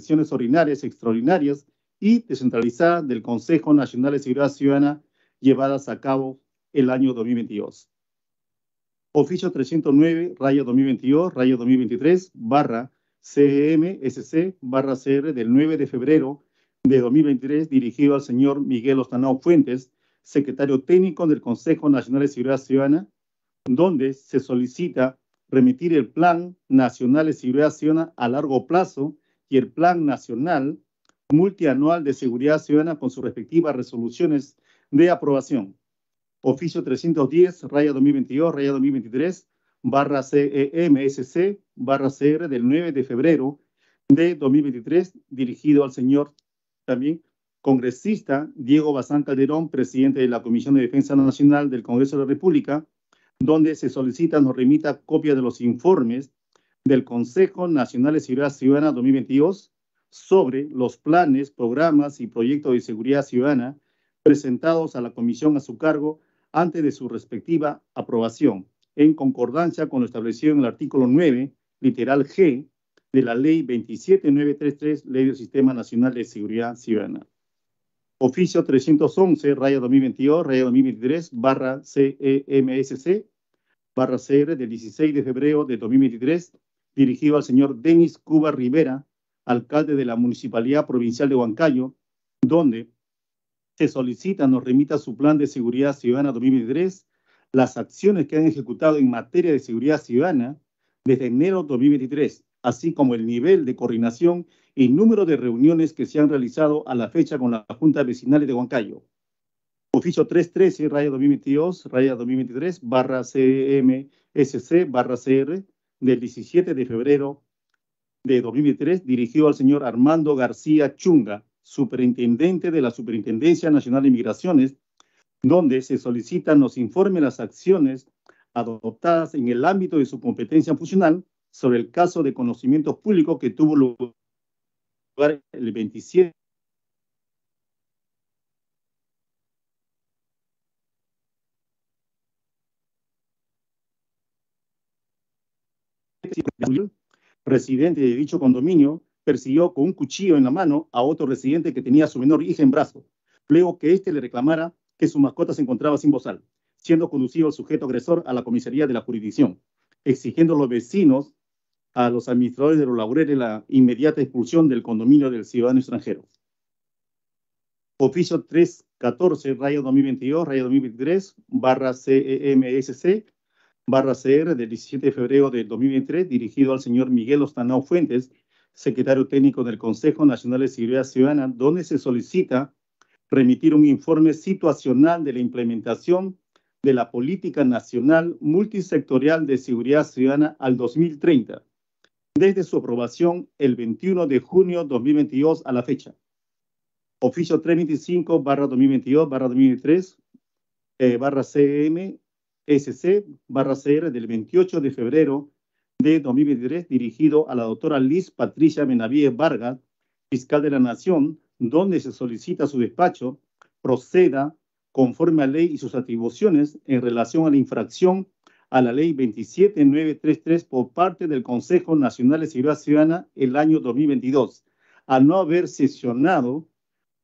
sesiones ordinarias extraordinarias y descentralizada del Consejo Nacional de Seguridad Ciudadana llevadas a cabo el año 2022. Oficio 309, raya 2022, raya 2023, barra CMSC, barra CR del 9 de febrero de 2023, dirigido al señor Miguel Ostanao Fuentes, secretario técnico del Consejo Nacional de Seguridad Ciudadana, donde se solicita remitir el Plan Nacional de Seguridad Ciudadana a largo plazo y el Plan Nacional Multianual de Seguridad Ciudadana con sus respectivas resoluciones de aprobación. Oficio 310, raya 2022, raya 2023, barra CEMSC, e barra CR del 9 de febrero de 2023, dirigido al señor también congresista Diego Bazán Calderón, presidente de la Comisión de Defensa Nacional del Congreso de la República, donde se solicita nos remita copia de los informes del Consejo Nacional de Seguridad Ciudadana 2022 sobre los planes, programas y proyectos de seguridad ciudadana presentados a la comisión a su cargo antes de su respectiva aprobación, en concordancia con lo establecido en el artículo 9, literal G, de la Ley 27933, Ley del Sistema Nacional de Seguridad Ciudadana. Oficio 311, raya 2022, raya 2023, barra CEMSC, e barra CR del 16 de febrero de 2023, dirigido al señor Denis Cuba Rivera, alcalde de la Municipalidad Provincial de Huancayo, donde se solicita nos remita su plan de seguridad ciudadana 2023, las acciones que han ejecutado en materia de seguridad ciudadana desde enero de 2023, así como el nivel de coordinación y número de reuniones que se han realizado a la fecha con la junta vecinales de Huancayo. Oficio 313, raya 2022, raya 2023, barra CMSC, barra CR, del 17 de febrero de 2003 dirigido al señor Armando García Chunga, superintendente de la Superintendencia Nacional de Migraciones, donde se solicitan nos informes las acciones adoptadas en el ámbito de su competencia funcional sobre el caso de conocimientos públicos que tuvo lugar el 27 presidente de dicho condominio, persiguió con un cuchillo en la mano a otro residente que tenía a su menor hija en brazos, luego que éste le reclamara que su mascota se encontraba sin bozal, siendo conducido el sujeto agresor a la comisaría de la jurisdicción, exigiendo a los vecinos, a los administradores de los laureles, la inmediata expulsión del condominio del ciudadano extranjero. Oficio 314, rayo 2022, 2023, barra CEMSC, e barra CR del 17 de febrero del 2023, dirigido al señor Miguel Ostanao Fuentes, secretario técnico del Consejo Nacional de Seguridad Ciudadana, donde se solicita remitir un informe situacional de la implementación de la Política Nacional Multisectorial de Seguridad Ciudadana al 2030, desde su aprobación el 21 de junio 2022 a la fecha. Oficio 325-2022-2023-CM SC barra CR del 28 de febrero de 2023 dirigido a la doctora Liz Patricia Benavides Vargas, fiscal de la Nación, donde se solicita su despacho proceda conforme a ley y sus atribuciones en relación a la infracción a la ley 27933 por parte del Consejo Nacional de Seguridad Ciudadana el año 2022, al no haber sesionado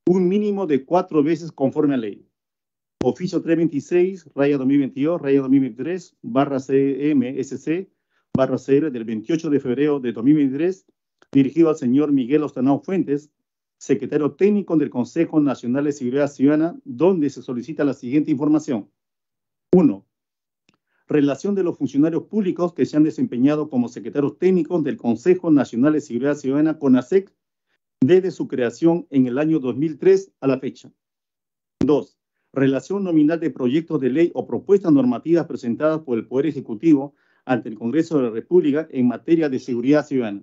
un mínimo de cuatro veces conforme a ley oficio 326, raya 2022, raya 2023, barra CMSC, barra CR del 28 de febrero de 2023, dirigido al señor Miguel Ostanao Fuentes, secretario técnico del Consejo Nacional de Seguridad Ciudadana, donde se solicita la siguiente información. 1. Relación de los funcionarios públicos que se han desempeñado como secretarios técnicos del Consejo Nacional de Seguridad Ciudadana, CONASEC, desde su creación en el año 2003 a la fecha. 2 relación nominal de proyectos de ley o propuestas normativas presentadas por el Poder Ejecutivo ante el Congreso de la República en materia de seguridad ciudadana.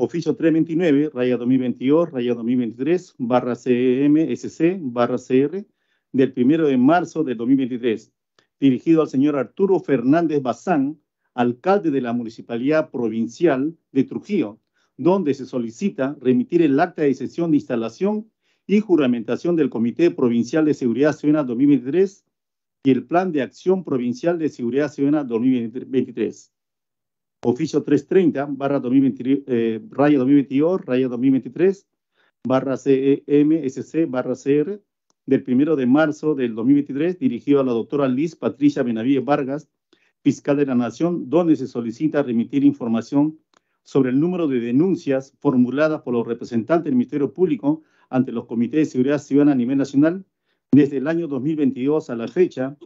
Oficio 329, raya 2022, raya 2023, barra CMSC, e barra CR, del 1 de marzo de 2023, dirigido al señor Arturo Fernández Bazán, alcalde de la Municipalidad Provincial de Trujillo, donde se solicita remitir el acta de sesión de instalación y juramentación del Comité Provincial de Seguridad Ciudadana 2023 y el Plan de Acción Provincial de Seguridad Ciudadana 2023. Oficio 330, eh, raya 2022, 2023, barra CEMSC, e barra CR, del 1 de marzo del 2023, dirigido a la doctora Liz Patricia Benavides Vargas, fiscal de la Nación, donde se solicita remitir información sobre el número de denuncias formuladas por los representantes del Ministerio Público ante los comités de seguridad ciudadana a nivel nacional desde el año 2022 a la fecha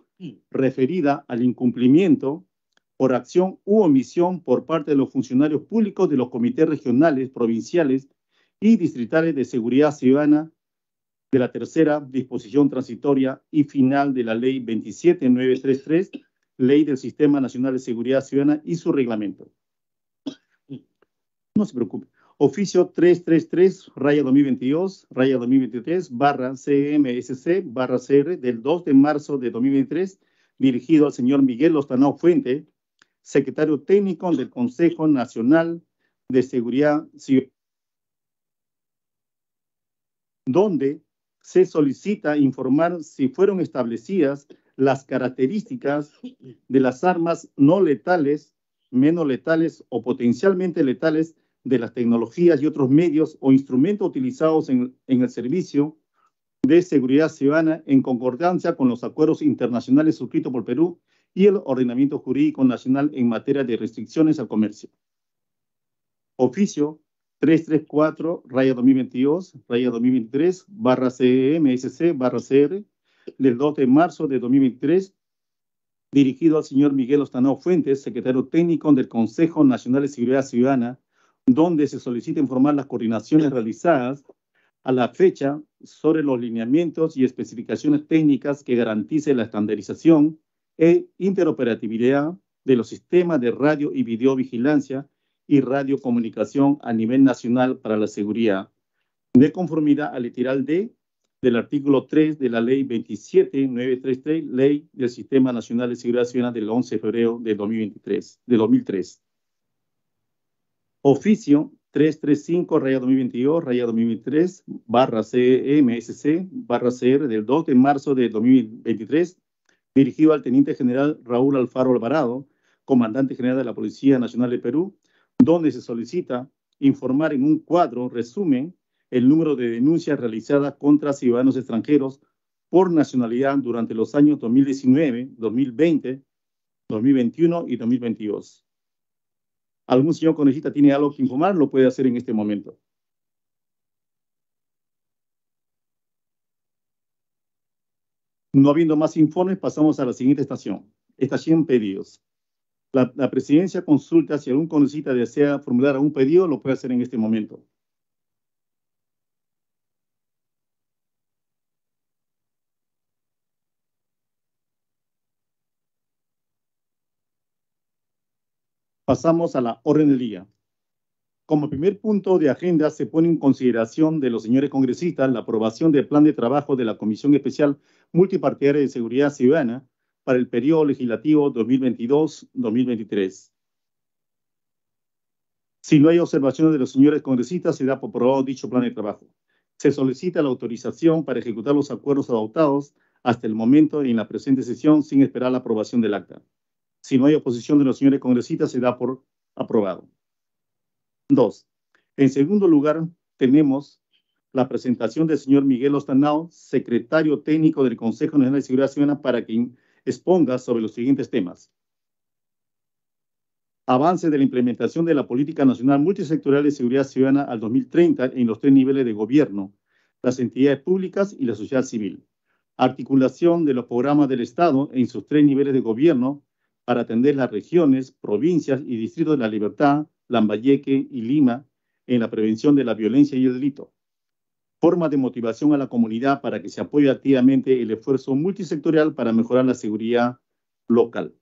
referida al incumplimiento por acción u omisión por parte de los funcionarios públicos de los comités regionales, provinciales y distritales de seguridad ciudadana de la tercera disposición transitoria y final de la ley 27933, ley del Sistema Nacional de Seguridad Ciudadana y su reglamento. No se preocupe oficio 333, raya 2022, raya 2023, barra CMSC, barra CR, del 2 de marzo de 2023, dirigido al señor Miguel Ostanao Fuente, secretario técnico del Consejo Nacional de Seguridad Civil donde se solicita informar si fueron establecidas las características de las armas no letales, menos letales o potencialmente letales de las tecnologías y otros medios o instrumentos utilizados en, el servicio de seguridad ciudadana en concordancia con los acuerdos internacionales suscritos por Perú y el ordenamiento jurídico nacional en materia de restricciones al comercio. Oficio 334 2022 raya 2023 barra CMSC e barra CR del 2 de marzo de 2023 dirigido al señor Miguel Ostano Fuentes, secretario técnico del Consejo Nacional de Seguridad Ciudadana donde se solicita informar las coordinaciones realizadas a la fecha sobre los lineamientos y especificaciones técnicas que garanticen la estandarización e interoperatividad de los sistemas de radio y videovigilancia y radiocomunicación a nivel nacional para la seguridad, de conformidad al literal D del artículo 3 de la ley 27933, ley del Sistema Nacional de Seguridad Ciudadana del 11 de febrero de 2023. De 2003. Oficio 335 raya 2022 raya 2023 barra CMSC barra CR del 2 de marzo de 2023 dirigido al Teniente General Raúl Alfaro Alvarado, Comandante General de la Policía Nacional de Perú, donde se solicita informar en un cuadro resumen el número de denuncias realizadas contra ciudadanos extranjeros por nacionalidad durante los años 2019, 2020, 2021 y 2022 algún señor conejita tiene algo que informar, lo puede hacer en este momento. No habiendo más informes, pasamos a la siguiente estación. Estación pedidos. La, presidencia consulta si algún conejita desea formular algún pedido, lo puede hacer en este momento. Pasamos a la orden del día. Como primer punto de agenda se pone en consideración de los señores congresistas la aprobación del plan de trabajo de la Comisión Especial Multipartidaria de Seguridad Ciudadana para el periodo legislativo 2022-2023. Si no hay observaciones de los señores congresistas, se da por aprobado dicho plan de trabajo. Se solicita la autorización para ejecutar los acuerdos adoptados hasta el momento en la presente sesión sin esperar la aprobación del acta. Si no hay oposición de los señores congresistas, se da por aprobado. Dos. En segundo lugar, tenemos la presentación del señor Miguel Ostanao, secretario técnico del Consejo Nacional de Seguridad Ciudadana, para que exponga sobre los siguientes temas. Avance de la implementación de la Política Nacional Multisectorial de Seguridad Ciudadana al 2030 en los tres niveles de gobierno, las entidades públicas y la sociedad civil. Articulación de los programas del Estado en sus tres niveles de gobierno para atender las regiones, provincias y distritos de la Libertad, Lambayeque y Lima en la prevención de la violencia y el delito. Forma de motivación a la comunidad para que se apoye activamente el esfuerzo multisectorial para mejorar la seguridad local.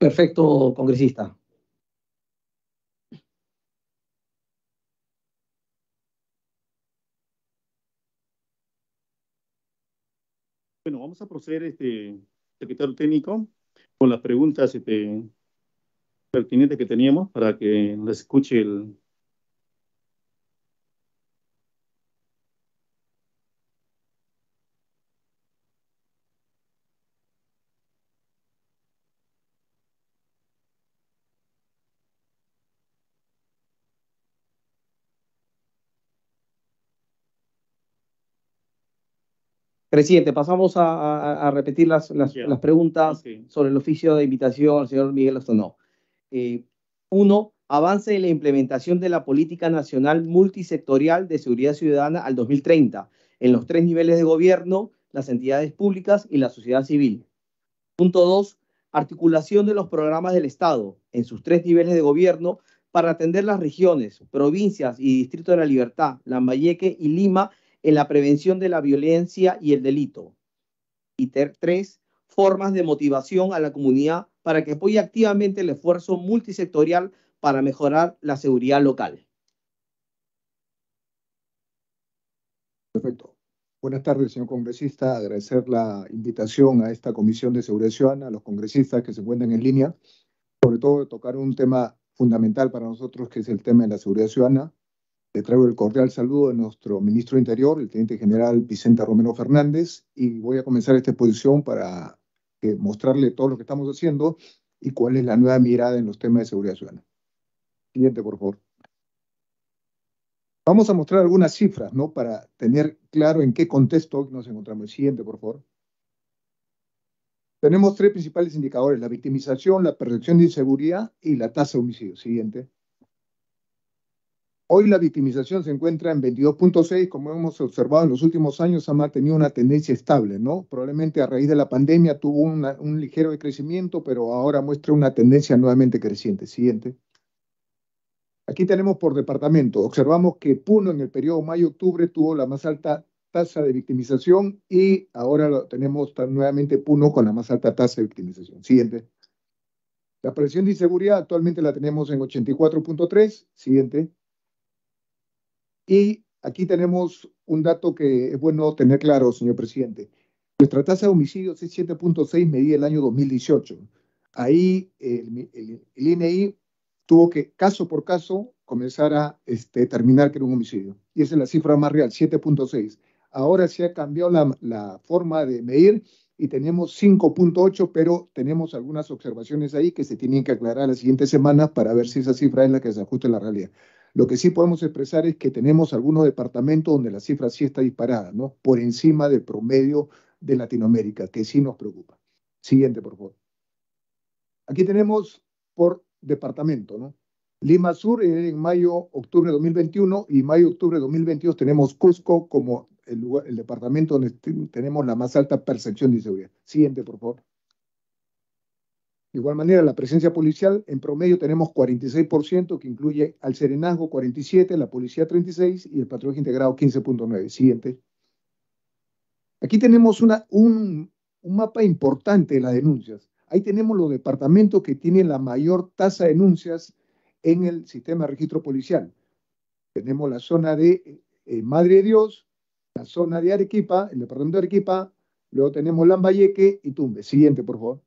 Perfecto, congresista. Bueno, vamos a proceder, este, secretario técnico, con las preguntas este, pertinentes que teníamos para que las escuche el Presidente, pasamos a, repetir las, preguntas sobre el oficio de invitación al señor Miguel Ostonó. Eh, uno, avance en la implementación de la política nacional multisectorial de seguridad ciudadana al 2030 en los tres niveles de gobierno, las entidades públicas y la sociedad civil. Punto dos, articulación de los programas del Estado en sus tres niveles de gobierno para atender las regiones, provincias y Distrito de la Libertad, Lambayeque y Lima en la prevención de la violencia y el delito. Y ter tres, formas de motivación a la comunidad para que apoye activamente el esfuerzo multisectorial para mejorar la seguridad local. Perfecto. Buenas tardes, señor congresista. Agradecer la invitación a esta Comisión de Seguridad Ciudadana, a los congresistas que se encuentran en línea, sobre todo tocar un tema fundamental para nosotros, que es el tema de la seguridad ciudadana. Le traigo el cordial saludo de nuestro ministro de Interior, el teniente general Vicenta Romero Fernández, y voy a comenzar esta exposición para eh, mostrarle todo lo que estamos haciendo y cuál es la nueva mirada en los temas de seguridad ciudadana. Siguiente, por favor. Vamos a mostrar algunas cifras, ¿no? Para tener claro en qué contexto nos encontramos. Siguiente, por favor. Tenemos tres principales indicadores, la victimización, la percepción de inseguridad y la tasa de homicidio. Siguiente. Hoy la victimización se encuentra en 22.6, como hemos observado en los últimos años, ha mantenido una tendencia estable, ¿no? Probablemente a raíz de la pandemia tuvo un ligero decrecimiento, pero ahora muestra una tendencia nuevamente creciente. Siguiente. Aquí tenemos por departamento. Observamos que Puno en el periodo mayo-octubre tuvo la más alta tasa de victimización y ahora lo tenemos nuevamente Puno con la más alta tasa de victimización. Siguiente. La presión de inseguridad actualmente la tenemos en 84.3. Siguiente. Y aquí tenemos un dato que es bueno tener claro, señor presidente. Nuestra tasa de homicidios es 7.6 medida el año 2018. Ahí el, INI e tuvo que, caso por caso, comenzar a este, determinar que era un homicidio. Y esa es la cifra más real, 7.6. Ahora se ha cambiado la, la forma de medir y tenemos 5.8, pero tenemos algunas observaciones ahí que se tienen que aclarar las siguientes semanas para ver si esa cifra es la que se ajusta a la realidad. Lo que sí podemos expresar es que tenemos algunos departamentos donde la cifra sí está disparada, ¿no? Por encima del promedio de Latinoamérica, que sí nos preocupa. Siguiente, por favor. Aquí tenemos por departamento, ¿no? Lima Sur en mayo, octubre de 2021 y mayo, octubre de 2022 tenemos Cusco como el, el departamento donde tenemos la más alta percepción de inseguridad. Siguiente, por favor. De igual manera, la presencia policial, en promedio tenemos 46%, que incluye al serenazgo 47%, la policía 36% y el patrullaje integrado 15.9%. Siguiente. Aquí tenemos un, mapa importante de las denuncias. Ahí tenemos los departamentos que tienen la mayor tasa de denuncias en el sistema de registro policial. Tenemos la zona de eh, eh, Madre de Dios, la zona de Arequipa, el departamento de Arequipa, luego tenemos Lambayeque y Tumbes. Siguiente, por favor.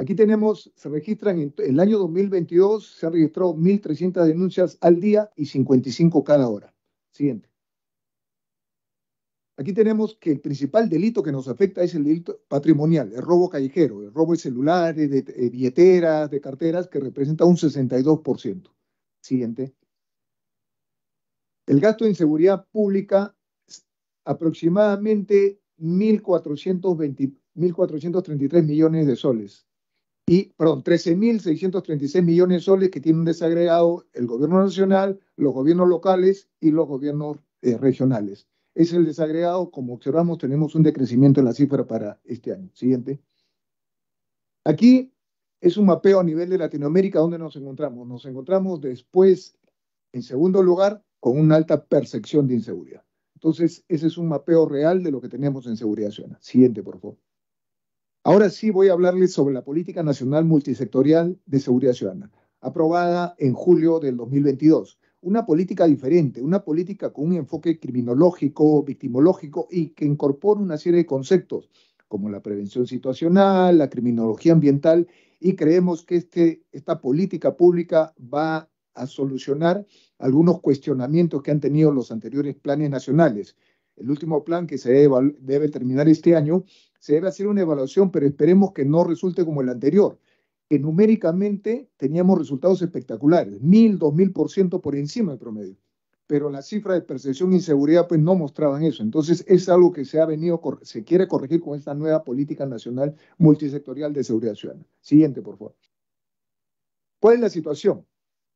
Aquí tenemos, se registran en, el año 2022, se han registrado 1.300 denuncias al día y 55 cada hora. Siguiente. Aquí tenemos que el principal delito que nos afecta es el delito patrimonial, el robo callejero, el robo de celulares, de, de billeteras, de carteras, que representa un 62%. Siguiente. El gasto en seguridad pública, aproximadamente 1.433 millones de soles y, perdón, 13.636 millones de soles que tienen desagregado el gobierno nacional, los gobiernos locales y los gobiernos eh, regionales. Es el desagregado, como observamos, tenemos un decrecimiento en la cifra para este año. Siguiente. Aquí es un mapeo a nivel de Latinoamérica donde nos encontramos. Nos encontramos después, en segundo lugar, con una alta percepción de inseguridad. Entonces, ese es un mapeo real de lo que tenemos en seguridad ciudadana. Siguiente, por favor. Ahora sí voy a hablarles sobre la Política Nacional Multisectorial de Seguridad Ciudadana, aprobada en julio del 2022. Una política diferente, una política con un enfoque criminológico, victimológico y que incorpora una serie de conceptos como la prevención situacional, la criminología ambiental y creemos que este, esta política pública va a solucionar algunos cuestionamientos que han tenido los anteriores planes nacionales el último plan que se debe, terminar este año, se debe hacer una evaluación, pero esperemos que no resulte como el anterior, que numéricamente teníamos resultados espectaculares, mil, dos por ciento por encima del promedio. Pero las cifras de percepción e inseguridad pues no mostraban eso. Entonces es algo que se ha venido, se quiere corregir con esta nueva política nacional multisectorial de seguridad ciudadana. Siguiente, por favor. ¿Cuál es la situación?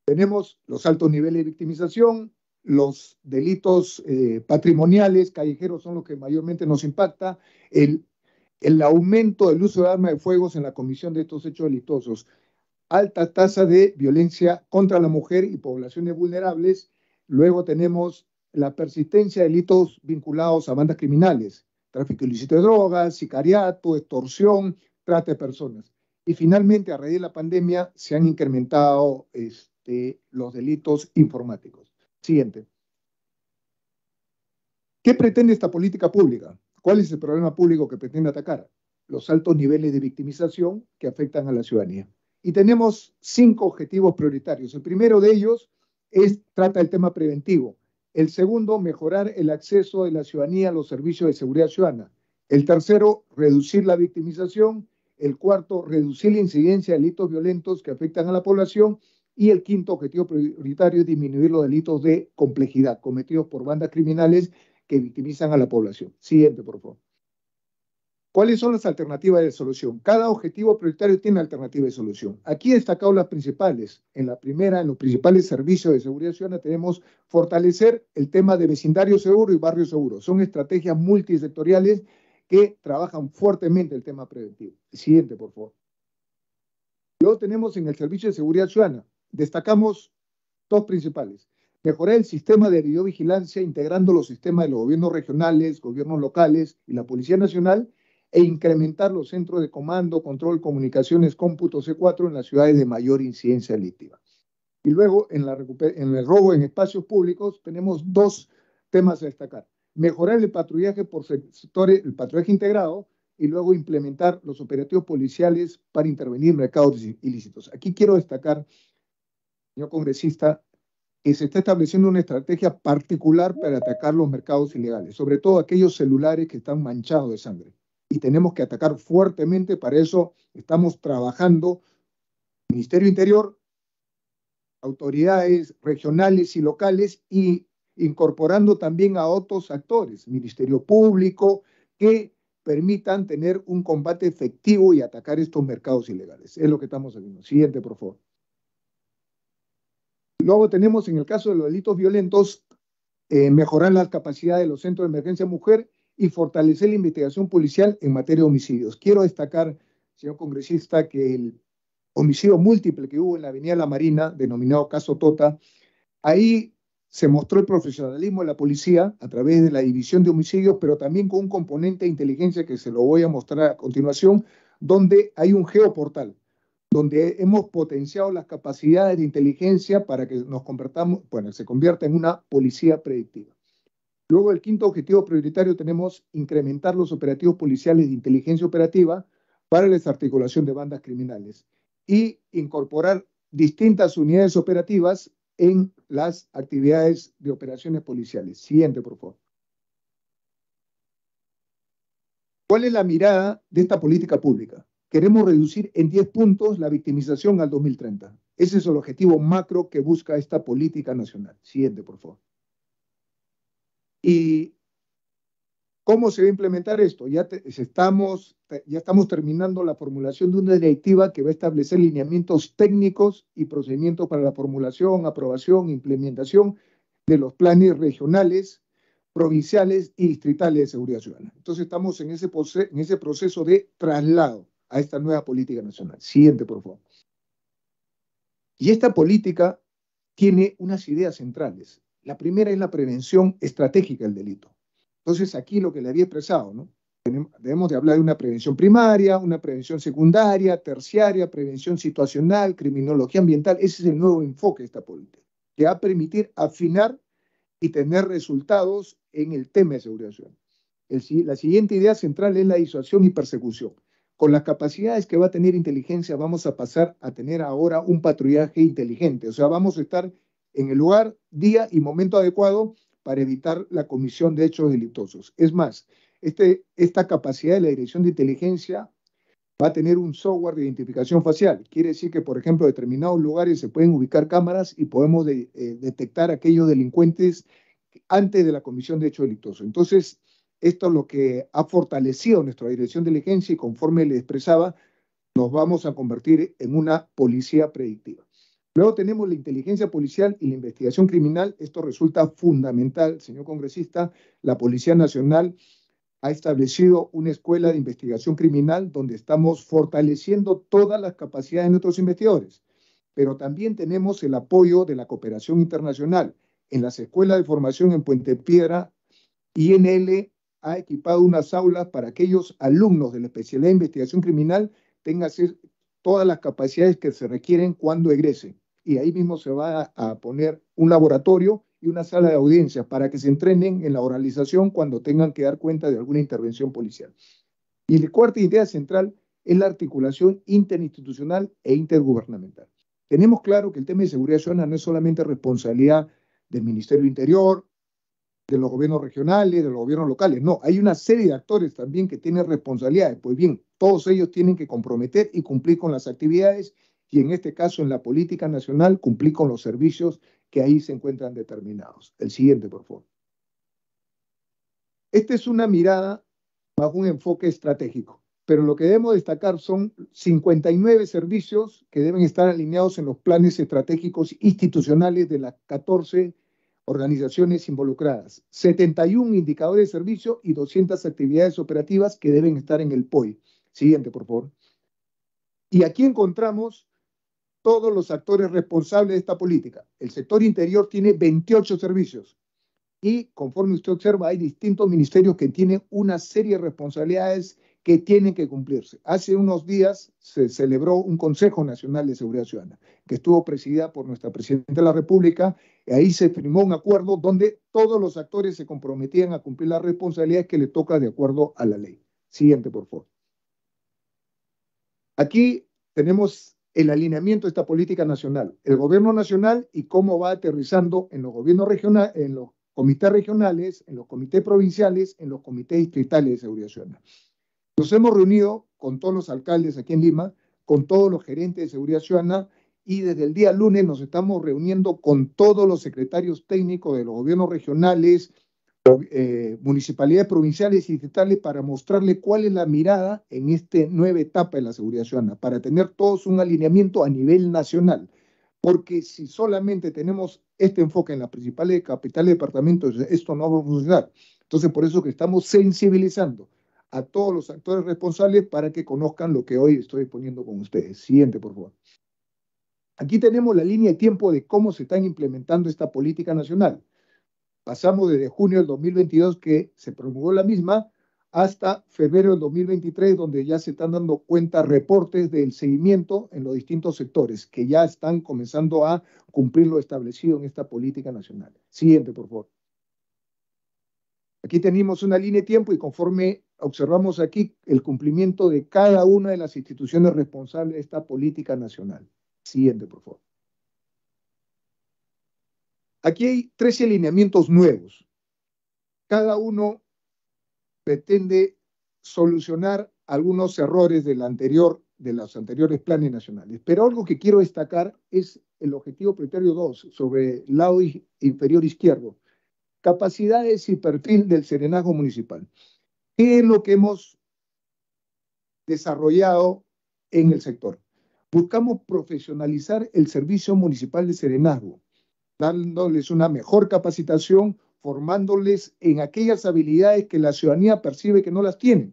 Tenemos los altos niveles de victimización, los delitos eh, patrimoniales, callejeros son los que mayormente nos impacta, el, aumento del uso de armas de fuego en la comisión de estos hechos delitosos, alta tasa de violencia contra la mujer y poblaciones vulnerables, luego tenemos la persistencia de delitos vinculados a bandas criminales, tráfico ilícito de drogas, sicariato, extorsión, trata de personas. Y finalmente, a raíz de la pandemia, se han incrementado este, los delitos informáticos. Siguiente. ¿Qué pretende esta política pública? ¿Cuál es el problema público que pretende atacar? Los altos niveles de victimización que afectan a la ciudadanía. Y tenemos cinco objetivos prioritarios. El primero de ellos es, trata el tema preventivo. El segundo, mejorar el acceso de la ciudadanía a los servicios de seguridad ciudadana. El tercero, reducir la victimización. El cuarto, reducir la incidencia de delitos violentos que afectan a la población. Y el quinto objetivo prioritario es disminuir los delitos de complejidad cometidos por bandas criminales que victimizan a la población. Siguiente, por favor. ¿Cuáles son las alternativas de solución? Cada objetivo prioritario tiene alternativas de solución. Aquí he destacado las principales. En la primera, en los principales servicios de seguridad ciudadana, tenemos fortalecer el tema de vecindario seguro y barrio seguro. Son estrategias multisectoriales que trabajan fuertemente el tema preventivo. Siguiente, por favor. Luego tenemos en el servicio de seguridad ciudadana Destacamos dos principales. Mejorar el sistema de videovigilancia integrando los sistemas de los gobiernos regionales, gobiernos locales y la Policía Nacional e incrementar los centros de comando, control, comunicaciones, cómputo C4 en las ciudades de mayor incidencia delictiva. Y luego, en, el robo en espacios públicos, tenemos dos temas a destacar. Mejorar el patrullaje por sectores, el patrullaje integrado, y luego implementar los operativos policiales para intervenir en mercados ilícitos. Aquí quiero destacar señor congresista, que se está estableciendo una estrategia particular para atacar los mercados ilegales, sobre todo aquellos celulares que están manchados de sangre. Y tenemos que atacar fuertemente, para eso estamos trabajando Ministerio Interior, autoridades regionales y locales y incorporando también a otros actores, Ministerio Público, que permitan tener un combate efectivo y atacar estos mercados ilegales. Es lo que estamos haciendo. Siguiente, por favor. Luego tenemos en el caso de los delitos violentos, eh, mejorar las capacidades de los centros de emergencia mujer y fortalecer la investigación policial en materia de homicidios. Quiero destacar, señor congresista, que el homicidio múltiple que hubo en la Avenida La Marina, denominado caso Tota, ahí se mostró el profesionalismo de la policía a través de la división de homicidios, pero también con un componente de inteligencia que se lo voy a mostrar a continuación, donde hay un geoportal donde hemos potenciado las capacidades de inteligencia para que nos convertamos, bueno, se convierta en una policía predictiva. Luego, el quinto objetivo prioritario tenemos incrementar los operativos policiales de inteligencia operativa para la desarticulación de bandas criminales y incorporar distintas unidades operativas en las actividades de operaciones policiales. Siguiente, por favor. ¿Cuál es la mirada de esta política pública? Queremos reducir en 10 puntos la victimización al 2030. Ese es el objetivo macro que busca esta política nacional. Siguiente, por favor. ¿Y cómo se va a implementar esto? Ya, estamos, terminando la formulación de una directiva que va a establecer lineamientos técnicos y procedimientos para la formulación, aprobación, implementación de los planes regionales, provinciales y distritales de seguridad ciudadana. Entonces estamos en ese proceso de traslado a esta nueva política nacional. Siguiente, por favor. Y esta política tiene unas ideas centrales. La primera es la prevención estratégica del delito. Entonces, aquí lo que le había expresado, ¿no? Debemos de hablar de una prevención primaria, una prevención secundaria, terciaria, prevención situacional, criminología ambiental. Ese es el nuevo enfoque de esta política, que va a permitir afinar y tener resultados en el tema de seguridad ciudadana. la siguiente idea central es la disuasión y persecución con las capacidades que va a tener inteligencia, vamos a pasar a tener ahora un patrullaje inteligente. O sea, vamos a estar en el lugar, día y momento adecuado para evitar la comisión de hechos delitosos. Es más, este, esta capacidad de la Dirección de Inteligencia va a tener un software de identificación facial. Quiere decir que, por ejemplo, en determinados lugares se pueden ubicar cámaras y podemos eh, detectar aquellos delincuentes antes de la comisión de hechos delitosos. Entonces, esto es lo que ha fortalecido nuestra dirección de inteligencia y conforme le expresaba, nos vamos a convertir en una policía predictiva. Luego tenemos la inteligencia policial y la investigación criminal. Esto resulta fundamental, señor congresista. La Policía Nacional ha establecido una escuela de investigación criminal donde estamos fortaleciendo todas las capacidades de nuestros investigadores. Pero también tenemos el apoyo de la cooperación internacional en las escuelas de formación en Puente Piedra, INL ha equipado unas aulas para que aquellos alumnos de la especialidad de investigación criminal tengan todas las capacidades que se requieren cuando egresen. Y ahí mismo se va a poner un laboratorio y una sala de audiencias para que se entrenen en la oralización cuando tengan que dar cuenta de alguna intervención policial. Y la cuarta idea central es la articulación interinstitucional e intergubernamental. Tenemos claro que el tema de seguridad ciudadana no es solamente responsabilidad del Ministerio del Interior, de los gobiernos regionales, de los gobiernos locales. No, hay una serie de actores también que tienen responsabilidades. Pues bien, todos ellos tienen que comprometer y cumplir con las actividades y en este caso en la política nacional cumplir con los servicios que ahí se encuentran determinados. El siguiente, por favor. Esta es una mirada bajo un enfoque estratégico, pero lo que debemos destacar son 59 servicios que deben estar alineados en los planes estratégicos institucionales de las 14 organizaciones involucradas, 71 indicadores de servicio y 200 actividades operativas que deben estar en el POI. Siguiente, por favor. Y aquí encontramos todos los actores responsables de esta política. El sector interior tiene 28 servicios y, conforme usted observa, hay distintos ministerios que tienen una serie de responsabilidades que tienen que cumplirse. Hace unos días se celebró un Consejo Nacional de Seguridad Ciudadana, que estuvo presidida por nuestra Presidenta de la República Ahí se firmó un acuerdo donde todos los actores se comprometían a cumplir las responsabilidades que le toca de acuerdo a la ley. Siguiente, por favor. Aquí tenemos el alineamiento de esta política nacional, el gobierno nacional y cómo va aterrizando en los gobiernos regionales, en los comités regionales, en los comités provinciales, en los comités distritales de seguridad ciudadana. Nos hemos reunido con todos los alcaldes aquí en Lima, con todos los gerentes de seguridad ciudadana y desde el día lunes nos estamos reuniendo con todos los secretarios técnicos de los gobiernos regionales, eh, municipalidades provinciales y distritales para mostrarle cuál es la mirada en esta nueva etapa de la seguridad ciudadana, para tener todos un alineamiento a nivel nacional. Porque si solamente tenemos este enfoque en las principales capitales de departamentos, esto no va a funcionar. Entonces, por eso que estamos sensibilizando a todos los actores responsables para que conozcan lo que hoy estoy poniendo con ustedes. Siguiente, por favor. Aquí tenemos la línea de tiempo de cómo se están implementando esta política nacional. Pasamos desde junio del 2022, que se promulgó la misma, hasta febrero del 2023, donde ya se están dando cuenta reportes del seguimiento en los distintos sectores, que ya están comenzando a cumplir lo establecido en esta política nacional. Siguiente, por favor. Aquí tenemos una línea de tiempo y conforme observamos aquí el cumplimiento de cada una de las instituciones responsables de esta política nacional. Siguiente, por favor. Aquí hay 13 alineamientos nuevos. Cada uno pretende solucionar algunos errores del anterior, de los anteriores planes nacionales. Pero algo que quiero destacar es el objetivo prioritario 2 sobre el lado inferior izquierdo. Capacidades y perfil del serenazgo municipal. ¿Qué es lo que hemos desarrollado en el sector? buscamos profesionalizar el servicio municipal de serenazgo, dándoles una mejor capacitación, formándoles en aquellas habilidades que la ciudadanía percibe que no las tienen.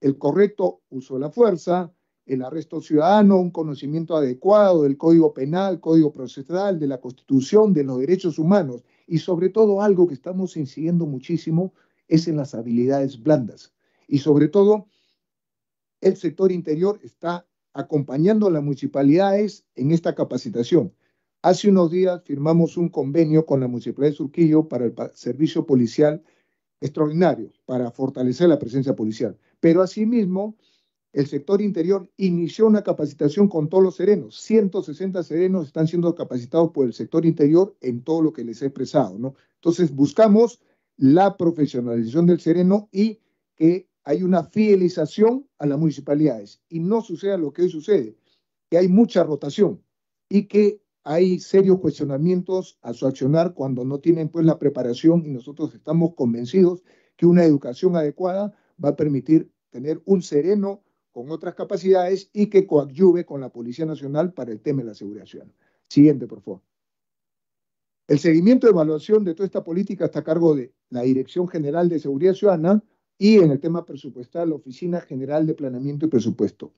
El correcto uso de la fuerza, el arresto ciudadano, un conocimiento adecuado del Código Penal, Código Procesal, de la Constitución, de los derechos humanos y sobre todo algo que estamos incidiendo muchísimo es en las habilidades blandas. Y sobre todo, el sector interior está acompañando a las municipalidades en esta capacitación. Hace unos días firmamos un convenio con la Municipalidad de Surquillo para el servicio policial extraordinario, para fortalecer la presencia policial. Pero asimismo, el sector interior inició una capacitación con todos los serenos. 160 serenos están siendo capacitados por el sector interior en todo lo que les he expresado, ¿no? Entonces, buscamos la profesionalización del sereno y que hay una fidelización a las municipalidades y no suceda lo que hoy sucede, que hay mucha rotación y que hay serios cuestionamientos a su accionar cuando no tienen pues la preparación y nosotros estamos convencidos que una educación adecuada va a permitir tener un sereno con otras capacidades y que coadyuve con la Policía Nacional para el tema de la seguridad ciudadana. Siguiente, por favor. El seguimiento y evaluación de toda esta política está a cargo de la Dirección General de Seguridad Ciudadana, y en el tema presupuestal, la Oficina General de Planeamiento y Presupuesto.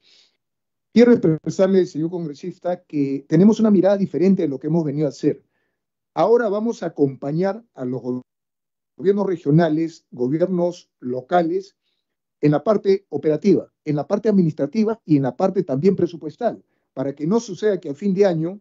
Quiero expresarle, señor congresista, que tenemos una mirada diferente de lo que hemos venido a hacer. Ahora vamos a acompañar a los gobiernos regionales, gobiernos locales, en la parte operativa, en la parte administrativa y en la parte también presupuestal, para que no suceda que a fin de año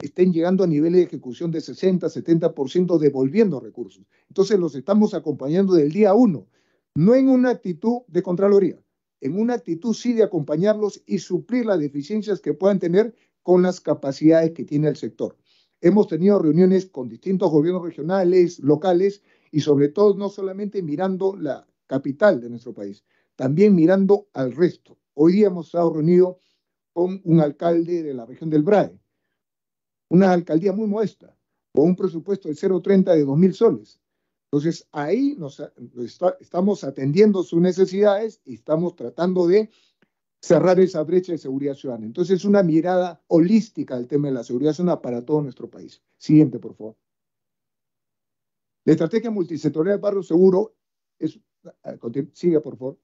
estén llegando a niveles de ejecución de 60, 70% devolviendo recursos. Entonces los estamos acompañando del día uno no en una actitud de Contraloría, en una actitud sí de acompañarlos y suplir las deficiencias que puedan tener con las capacidades que tiene el sector. Hemos tenido reuniones con distintos gobiernos regionales, locales y sobre todo no solamente mirando la capital de nuestro país, también mirando al resto. Hoy día hemos estado reunidos con un alcalde de la región del BRAE, una alcaldía muy modesta, con un presupuesto de 0,30 de 2.000 soles, entonces ahí nos, estamos atendiendo sus necesidades y estamos tratando de cerrar esa brecha de seguridad ciudadana. Entonces es una mirada holística del tema de la seguridad ciudadana para todo nuestro país. Siguiente, por favor. La estrategia multisectorial de barrio seguro es... Ah, sigue, por favor.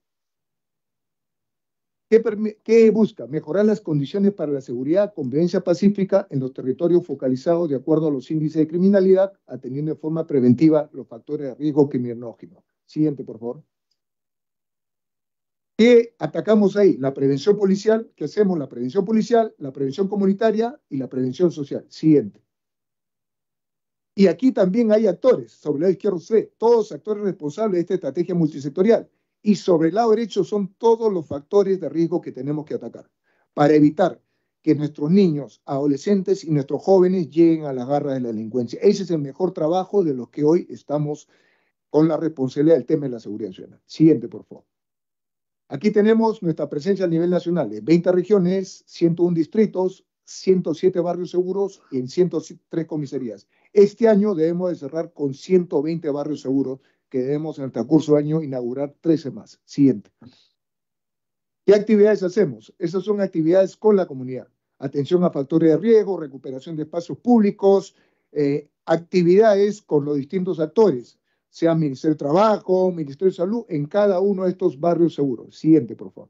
¿Qué busca mejorar las condiciones para la seguridad, convivencia pacífica en los territorios focalizados de acuerdo a los índices de criminalidad, atendiendo de forma preventiva los factores de riesgo criminógeno. Siguiente, por favor. ¿Qué atacamos ahí? La prevención policial, ¿qué hacemos? La prevención policial, la prevención comunitaria y la prevención social. Siguiente. Y aquí también hay actores, sobre la izquierda usted, todos actores responsables de esta estrategia multisectorial, y sobre el lado derecho son todos los factores de riesgo que tenemos que atacar para evitar que nuestros niños, adolescentes y nuestros jóvenes lleguen a las garras de la delincuencia. Ese es el mejor trabajo de los que hoy estamos con la responsabilidad del tema de la seguridad nacional. Siguiente, por favor. Aquí tenemos nuestra presencia a nivel nacional 20 regiones, 101 distritos, 107 barrios seguros y en 103 comisarías. Este año debemos cerrar con 120 barrios seguros que debemos en el transcurso del año inaugurar 13 más. Siguiente. ¿Qué actividades hacemos? Esas son actividades con la comunidad. Atención a factores de riesgo, recuperación de espacios públicos, eh, actividades con los distintos actores, sea Ministerio de Trabajo, Ministerio de Salud, en cada uno de estos barrios seguros. Siguiente, por favor.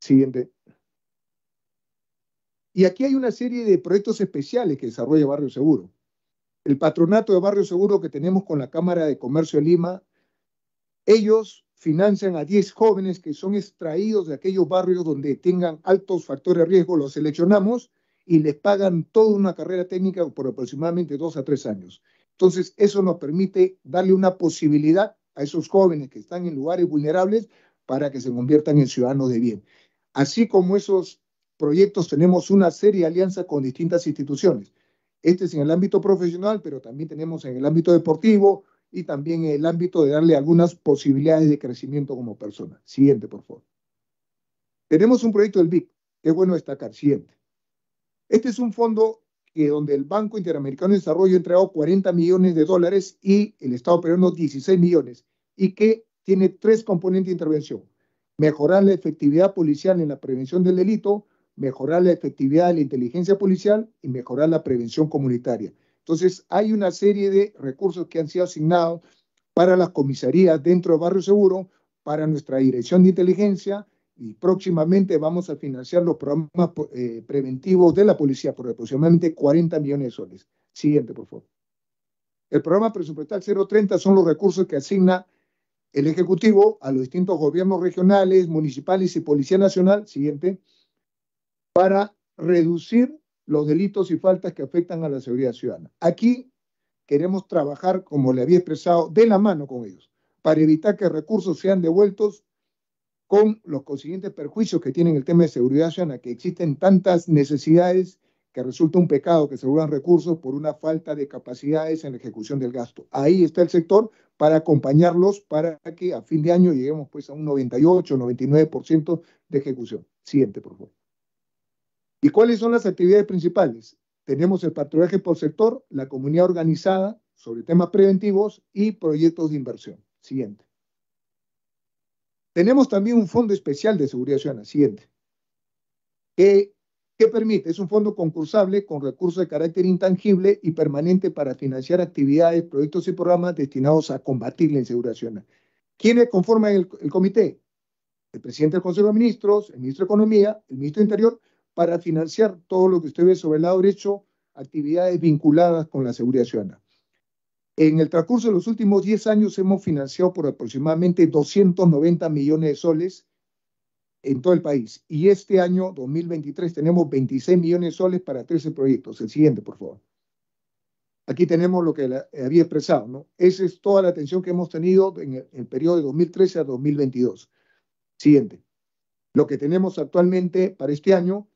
Siguiente. Y aquí hay una serie de proyectos especiales que desarrolla Barrio Seguro el patronato de Barrio Seguro que tenemos con la Cámara de Comercio de Lima, ellos financian a 10 jóvenes que son extraídos de aquellos barrios donde tengan altos factores de riesgo, los seleccionamos y les pagan toda una carrera técnica por aproximadamente dos a tres años. Entonces, eso nos permite darle una posibilidad a esos jóvenes que están en lugares vulnerables para que se conviertan en ciudadanos de bien. Así como esos proyectos, tenemos una seria alianza con distintas instituciones. Este es en el ámbito profesional, pero también tenemos en el ámbito deportivo y también en el ámbito de darle algunas posibilidades de crecimiento como persona. Siguiente, por favor. Tenemos un proyecto del BIC, que es bueno destacar. Siguiente. Este es un fondo donde el Banco Interamericano de Desarrollo ha entregado 40 millones de dólares y el Estado peruano 16 millones, y que tiene tres componentes de intervención. Mejorar la efectividad policial en la prevención del delito, mejorar la efectividad de la inteligencia policial y mejorar la prevención comunitaria. Entonces, hay una serie de recursos que han sido asignados para las comisarías dentro de Barrio Seguro, para nuestra dirección de inteligencia y próximamente vamos a financiar los programas eh, preventivos de la policía por aproximadamente 40 millones de soles. Siguiente, por favor. El programa presupuestal 030 son los recursos que asigna el Ejecutivo a los distintos gobiernos regionales, municipales y Policía Nacional. Siguiente para reducir los delitos y faltas que afectan a la seguridad ciudadana. Aquí queremos trabajar, como le había expresado, de la mano con ellos, para evitar que recursos sean devueltos con los consiguientes perjuicios que tienen el tema de seguridad ciudadana, que existen tantas necesidades que resulta un pecado que se vuelvan recursos por una falta de capacidades en la ejecución del gasto. Ahí está el sector para acompañarlos para que a fin de año lleguemos pues a un 98, 99% de ejecución. Siguiente, por favor. ¿Y cuáles son las actividades principales? Tenemos el patrullaje por sector, la comunidad organizada sobre temas preventivos y proyectos de inversión. Siguiente. Tenemos también un fondo especial de seguridad ciudadana. Siguiente. ¿Qué permite? Es un fondo concursable con recursos de carácter intangible y permanente para financiar actividades, proyectos y programas destinados a combatir la inseguridad ciudadana. ¿Quiénes conforman el comité? El presidente del Consejo de Ministros, el ministro de Economía, el ministro de Interior para financiar todo lo que usted ve sobre el lado derecho, actividades vinculadas con la seguridad ciudadana. En el transcurso de los últimos 10 años hemos financiado por aproximadamente 290 millones de soles en todo el país. Y este año, 2023, tenemos 26 millones de soles para 13 proyectos. El siguiente, por favor. Aquí tenemos lo que había expresado, ¿no? Esa es toda la atención que hemos tenido en el, en el periodo de 2013 a 2022. Siguiente. Lo que tenemos actualmente para este año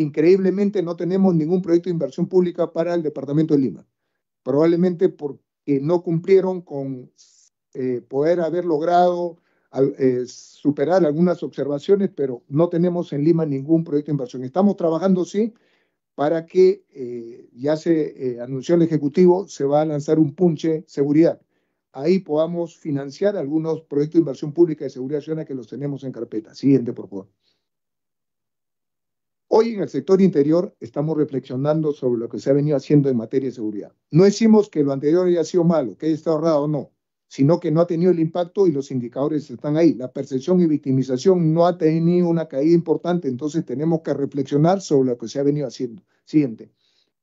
Increíblemente no tenemos ningún proyecto de inversión pública para el departamento de Lima, probablemente porque no cumplieron con eh, poder haber logrado eh, superar algunas observaciones, pero no tenemos en Lima ningún proyecto de inversión. Estamos trabajando, sí, para que eh, ya se anunció el Ejecutivo, se va a lanzar un punche seguridad. Ahí podamos financiar algunos proyectos de inversión pública de seguridad ciudadana que los tenemos en carpeta. Siguiente, por favor. Hoy en el sector interior estamos reflexionando sobre lo que se ha venido haciendo en materia de seguridad. No decimos que lo anterior haya sido malo, que haya estado ahorrado o no, sino que no ha tenido el impacto y los indicadores están ahí. La percepción y victimización no ha tenido una caída importante, entonces tenemos que reflexionar sobre lo que se ha venido haciendo. Siguiente.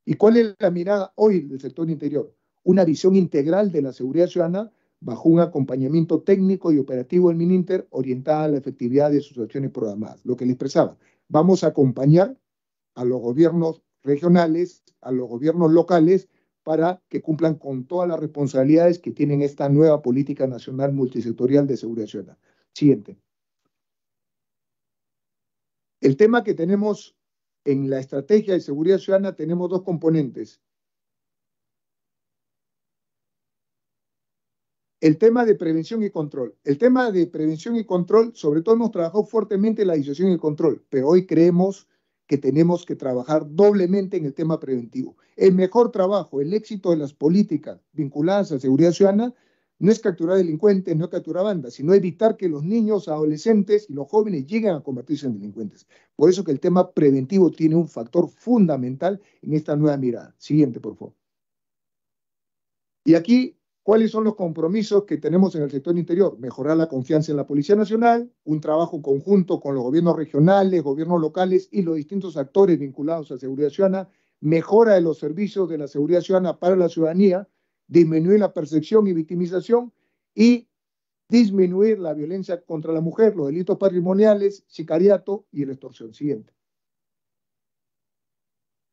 ¿Y cuál es la mirada hoy del sector interior? Una visión integral de la seguridad ciudadana bajo un acompañamiento técnico y operativo del MININTER orientada a la efectividad de sus acciones programadas, lo que le expresaba. Vamos a acompañar a los gobiernos regionales, a los gobiernos locales, para que cumplan con todas las responsabilidades que tienen esta nueva política nacional multisectorial de seguridad ciudadana. Siguiente. El tema que tenemos en la estrategia de seguridad ciudadana tenemos dos componentes. el tema de prevención y control. El tema de prevención y control, sobre todo hemos trabajado fuertemente en la disuasión y el control, pero hoy creemos que tenemos que trabajar doblemente en el tema preventivo. El mejor trabajo, el éxito de las políticas vinculadas a seguridad ciudadana no es capturar delincuentes, no es capturar bandas, sino evitar que los niños, adolescentes y los jóvenes lleguen a convertirse en delincuentes. Por eso que el tema preventivo tiene un factor fundamental en esta nueva mirada. Siguiente, por favor. Y aquí ¿Cuáles son los compromisos que tenemos en el sector interior? Mejorar la confianza en la Policía Nacional, un trabajo conjunto con los gobiernos regionales, gobiernos locales y los distintos actores vinculados a la seguridad ciudadana, mejora de los servicios de la seguridad ciudadana para la ciudadanía, disminuir la percepción y victimización y disminuir la violencia contra la mujer, los delitos patrimoniales, sicariato y la extorsión. Siguiente.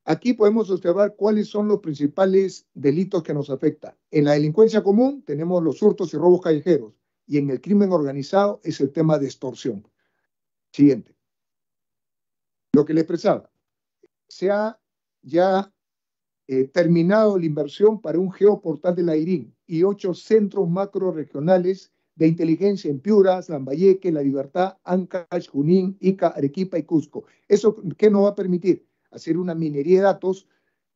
Aquí podemos observar cuáles son los principales delitos que nos afectan. En la delincuencia común tenemos los hurtos y robos callejeros y en el crimen organizado es el tema de extorsión. Siguiente. Lo que le expresaba, se ha ya eh, terminado la inversión para un geoportal de la IRIN y ocho centros macroregionales de inteligencia en Piura, Lambayeque, La Libertad, Ancash, Junín, Ica, Arequipa y Cusco. ¿Eso qué nos va a permitir? hacer una minería de datos,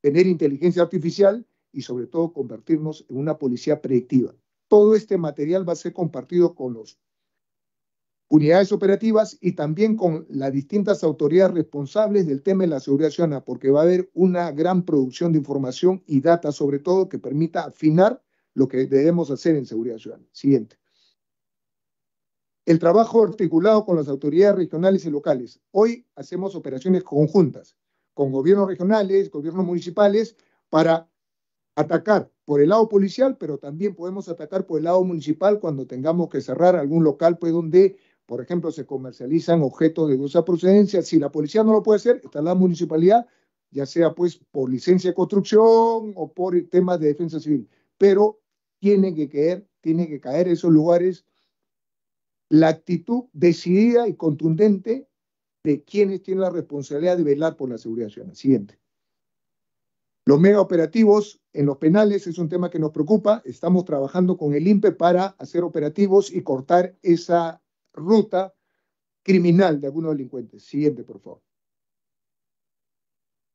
tener inteligencia artificial y sobre todo convertirnos en una policía predictiva. Todo este material va a ser compartido con las unidades operativas y también con las distintas autoridades responsables del tema de la seguridad ciudadana, porque va a haber una gran producción de información y data sobre todo que permita afinar lo que debemos hacer en seguridad ciudadana. Siguiente. El trabajo articulado con las autoridades regionales y locales. Hoy hacemos operaciones conjuntas con gobiernos regionales, gobiernos municipales, para atacar por el lado policial, pero también podemos atacar por el lado municipal cuando tengamos que cerrar algún local pues, donde, por ejemplo, se comercializan objetos de dudosa procedencia. Si la policía no lo puede hacer, está la municipalidad, ya sea pues por licencia de construcción o por temas de defensa civil. Pero tiene que caer, tiene que caer esos lugares la actitud decidida y contundente de quienes tienen la responsabilidad de velar por la seguridad ciudadana. Siguiente. Los megaoperativos en los penales es un tema que nos preocupa. Estamos trabajando con el INPE para hacer operativos y cortar esa ruta criminal de algunos delincuentes. Siguiente, por favor.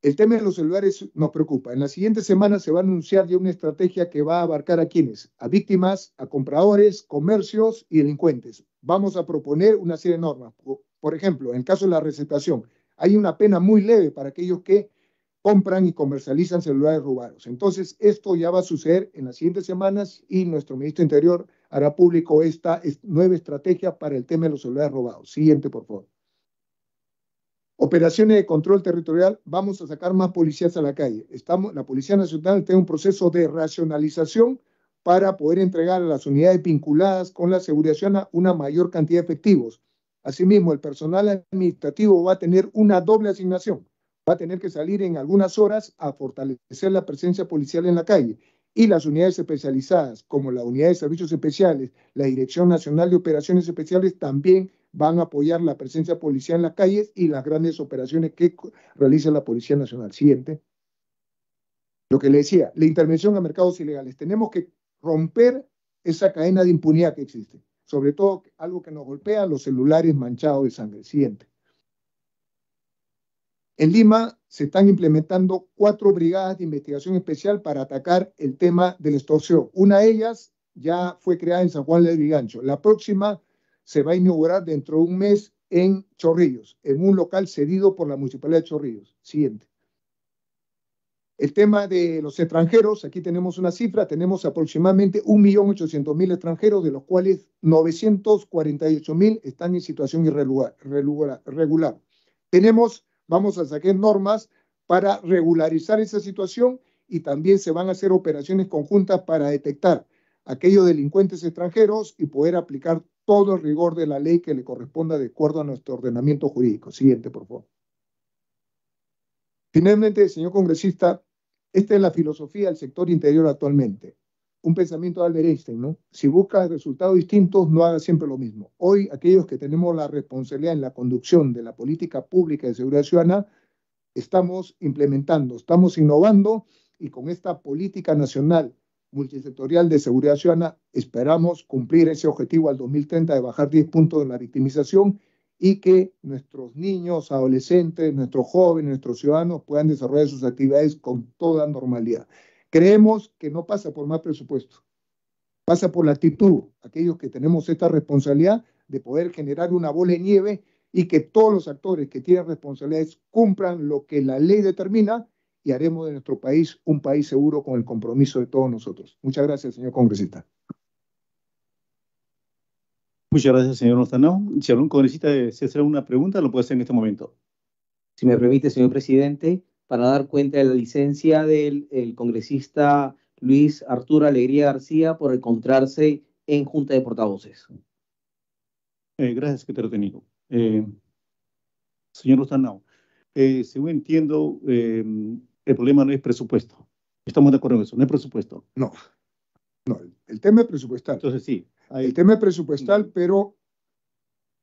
El tema de los celulares nos preocupa. En la siguiente semana se va a anunciar ya una estrategia que va a abarcar a quienes, a víctimas, a compradores, comercios y delincuentes. Vamos a proponer una serie de normas. Por ejemplo, en el caso de la recetación, hay una pena muy leve para aquellos que compran y comercializan celulares robados. Entonces, esto ya va a suceder en las siguientes semanas y nuestro ministro Interior hará público esta nueva estrategia para el tema de los celulares robados. Siguiente, por favor. Operaciones de control territorial, vamos a sacar más policías a la calle. la Policía Nacional tiene un proceso de racionalización para poder entregar a las unidades vinculadas con la seguridad ciudadana una mayor cantidad de efectivos. Asimismo, el personal administrativo va a tener una doble asignación. Va a tener que salir en algunas horas a fortalecer la presencia policial en la calle y las unidades especializadas, como la Unidad de Servicios Especiales, la Dirección Nacional de Operaciones Especiales, también van a apoyar la presencia policial en las calles y las grandes operaciones que realiza la Policía Nacional. Siguiente. Lo que le decía, la intervención a mercados ilegales. Tenemos que romper esa cadena de impunidad que existe sobre todo algo que nos golpea, los celulares manchados de sangre. Siguiente. En Lima se están implementando cuatro brigadas de investigación especial para atacar el tema del extorsión. Una de ellas ya fue creada en San Juan de Vigancho. La próxima se va a inaugurar dentro de un mes en Chorrillos, en un local cedido por la Municipalidad de Chorrillos. Siguiente. El tema de los extranjeros, aquí tenemos una cifra, tenemos aproximadamente 1.800.000 extranjeros, de los cuales 948.000 están en situación irregular. Tenemos, vamos a sacar normas para regularizar esa situación y también se van a hacer operaciones conjuntas para detectar aquellos delincuentes extranjeros y poder aplicar todo el rigor de la ley que le corresponda de acuerdo a nuestro ordenamiento jurídico. Siguiente, por favor. Finalmente, señor congresista, esta es la filosofía del sector interior actualmente. Un pensamiento de Albert Einstein, ¿no? Si buscas resultados distintos, no haga siempre lo mismo. Hoy, aquellos que tenemos la responsabilidad en la conducción de la política pública de seguridad ciudadana, estamos implementando, estamos innovando y con esta política nacional multisectorial de seguridad ciudadana esperamos cumplir ese objetivo al 2030 de bajar 10 puntos de la victimización y que nuestros niños, adolescentes, nuestros jóvenes, nuestros ciudadanos puedan desarrollar sus actividades con toda normalidad. Creemos que no pasa por más presupuesto, pasa por la actitud, aquellos que tenemos esta responsabilidad de poder generar una bola de nieve y que todos los actores que tienen responsabilidades cumplan lo que la ley determina y haremos de nuestro país un país seguro con el compromiso de todos nosotros. Muchas gracias, señor congresista. Muchas gracias, señor Nostanao. Si algún congresista desea hacer una pregunta, lo puede hacer en este momento. Si me permite, señor presidente, para dar cuenta de la licencia del congresista Luis Arturo Alegría García por encontrarse en Junta de Portavoces. Eh, gracias, secretario lo Eh, señor Nostanao, eh, según entiendo, eh, el problema no es presupuesto. Estamos de acuerdo en eso, no es presupuesto. No, no, el tema es presupuestal. Entonces sí, el tema es presupuestal, pero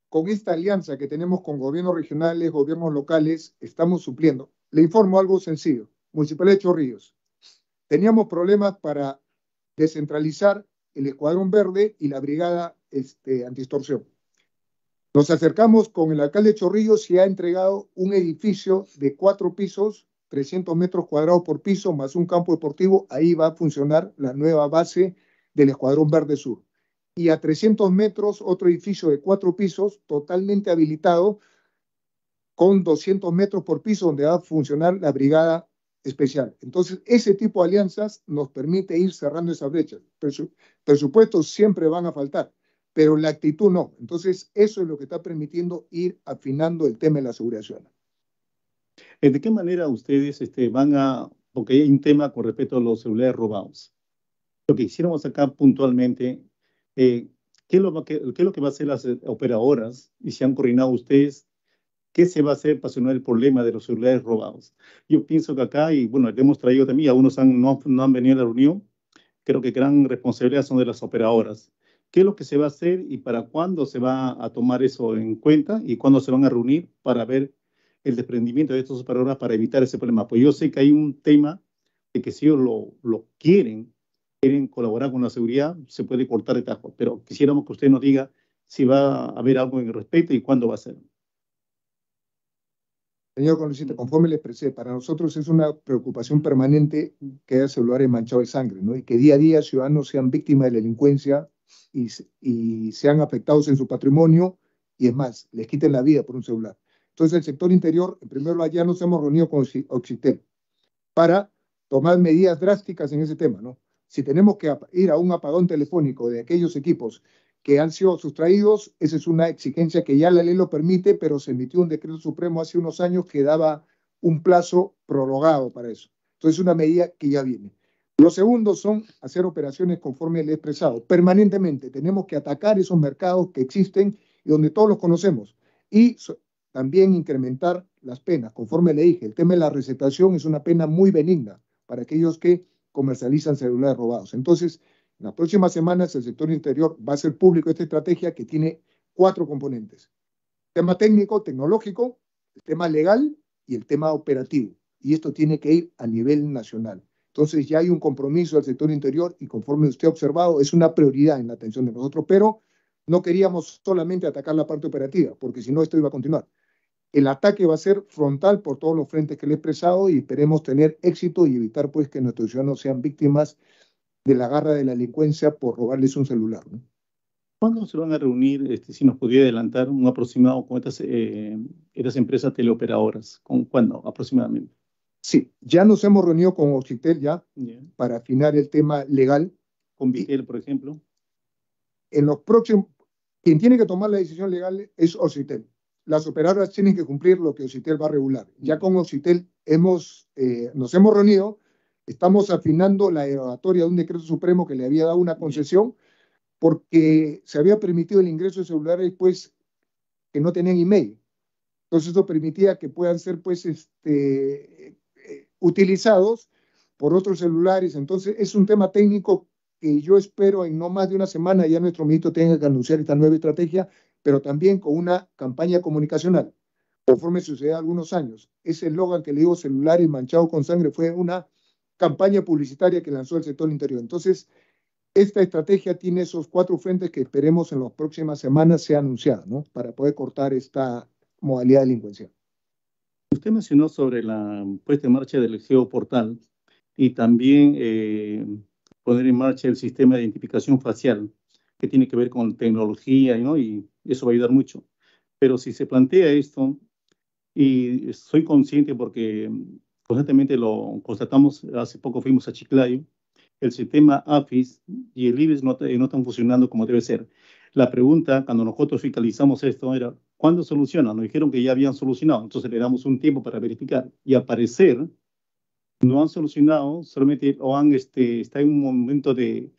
con esta alianza que tenemos con gobiernos regionales, gobiernos locales, estamos supliendo. Le informo algo sencillo. Municipal de Chorrillos. Teníamos problemas para descentralizar el Escuadrón Verde y la Brigada este, Antistorsión. Nos acercamos con el alcalde de Chorrillos y ha entregado un edificio de cuatro pisos, 300 metros cuadrados por piso, más un campo deportivo. Ahí va a funcionar la nueva base del Escuadrón Verde Sur y a 300 metros otro edificio de cuatro pisos totalmente habilitado con 200 metros por piso donde va a funcionar la brigada especial. Entonces, ese tipo de alianzas nos permite ir cerrando esa brecha. presupuestos siempre van a faltar, pero la actitud no. Entonces, eso es lo que está permitiendo ir afinando el tema de la seguridad ciudadana. Eh, ¿De qué manera ustedes este, van a, porque hay un tema con respecto a los celulares robados? Lo que hiciéramos acá puntualmente eh, ¿qué, es lo que, qué lo que va a hacer las eh, operadoras y si han coordinado ustedes ¿Qué se va a hacer para solucionar el problema de los celulares robados? Yo pienso que acá, y bueno, hemos traído también, algunos no, han venido a la reunión, creo que gran responsabilidad son de las operadoras. ¿Qué es lo que se va a hacer y para cuándo se va a tomar eso en cuenta y cuándo se van a reunir para ver el desprendimiento de estos operadoras para evitar ese problema? Pues yo sé que hay un tema de que si ellos lo, lo quieren, quieren colaborar con la seguridad, se puede cortar de tajo. Pero quisiéramos que usted nos diga si va a haber algo en el respecto y cuándo va a ser. Señor Conocita, conforme les expresé, para nosotros es una preocupación permanente que haya celulares manchados de sangre, ¿no? Y que día a día ciudadanos sean víctimas de delincuencia y, y sean afectados en su patrimonio y es más, les quiten la vida por un celular. Entonces, el sector interior, en primer lugar, ya nos hemos reunido con Occitel para tomar medidas drásticas en ese tema, ¿no? Si tenemos que ir a un apagón telefónico de aquellos equipos que han sido sustraídos, esa es una exigencia que ya la ley lo permite, pero se emitió un decreto supremo hace unos años que daba un plazo prorrogado para eso. Entonces, es una medida que ya viene. Lo segundo son hacer operaciones conforme he expresado. Permanentemente tenemos que atacar esos mercados que existen y donde todos los conocemos. Y también incrementar las penas. Conforme le dije, el tema de la recetación es una pena muy benigna para aquellos que comercializan celulares robados. Entonces, en las próximas semanas el sector interior va a ser público esta estrategia que tiene cuatro componentes. tema técnico, tecnológico, el tema legal y el tema operativo. Y esto tiene que ir a nivel nacional. Entonces ya hay un compromiso del sector interior y conforme usted ha observado, es una prioridad en la atención de nosotros, pero no queríamos solamente atacar la parte operativa, porque si no, esto iba a continuar. El ataque va a ser frontal por todos los frentes que le he expresado y esperemos tener éxito y evitar pues que nuestros ciudadanos sean víctimas de la garra de la delincuencia por robarles un celular. ¿Cuándo se van a reunir, este, si nos pudiera adelantar, un aproximado con eh, estas, empresas teleoperadoras? ¿Con cuándo aproximadamente? Sí, ya nos hemos reunido con Occitel ya para afinar el tema legal. Con Vitel, por ejemplo. En los próximos, quien tiene que tomar la decisión legal es Oxitel las operadoras tienen que cumplir lo que Ocitel va a regular. Ya con Ocitel hemos, eh, nos hemos reunido, estamos afinando la derogatoria de un decreto supremo que le había dado una concesión porque se había permitido el ingreso de celulares pues que no tenían email. Entonces eso permitía que puedan ser pues este, eh, utilizados por otros celulares. Entonces es un tema técnico que yo espero en no más de una semana ya nuestro ministro tenga que anunciar esta nueva estrategia pero también con una campaña comunicacional. Conforme sucedió algunos años, ese eslogan que le digo y manchado con sangre fue una campaña publicitaria que lanzó el sector interior. Entonces, esta estrategia tiene esos cuatro frentes que esperemos en las próximas semanas sea anunciada, ¿no? Para poder cortar esta modalidad delincuencial. Usted mencionó sobre la puesta en marcha del geoportal Portal y también eh, poner en marcha el sistema de identificación facial que tiene que ver con tecnología ¿no? y eso va a ayudar mucho. Pero si se plantea esto, y soy consciente porque constantemente lo constatamos, hace poco fuimos a Chiclayo, el sistema AFIS y el IBES eh, no, están funcionando como debe ser. La pregunta, cuando nosotros fiscalizamos esto, era, ¿cuándo solucionan? Nos dijeron que ya habían solucionado, entonces le damos un tiempo para verificar. Y al parecer, no han solucionado, solamente o han, este, está en un momento de,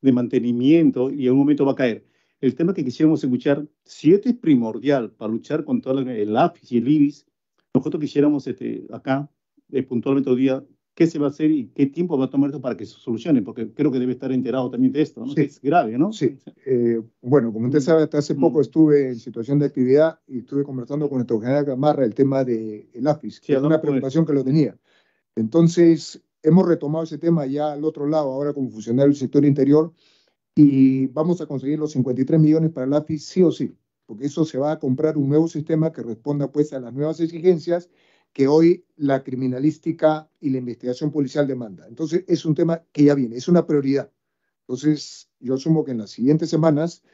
de mantenimiento y en un momento va a caer. El tema que quisiéramos escuchar, si este es primordial para luchar contra el AFIS y el IBIS, nosotros quisiéramos este, acá, eh, puntualmente hoy día, qué se va a hacer y qué tiempo va a tomar esto para que se solucione, porque creo que debe estar enterado también de esto, ¿no? Sí. es grave, ¿no? Sí. Eh, bueno, como usted sabe, hasta hace mm. poco estuve en situación de actividad y estuve conversando con nuestro general Gamarra el tema del de que sí, una preocupación que lo tenía. Entonces, hemos retomado ese tema ya al otro lado, ahora como funcionario del sector interior, y vamos a conseguir los 53 millones para el AFIS, sí o sí, porque eso se va a comprar un nuevo sistema que responda pues a las nuevas exigencias que hoy la criminalística y la investigación policial demanda. Entonces es un tema que ya viene, es una prioridad. Entonces yo asumo que en las siguientes semanas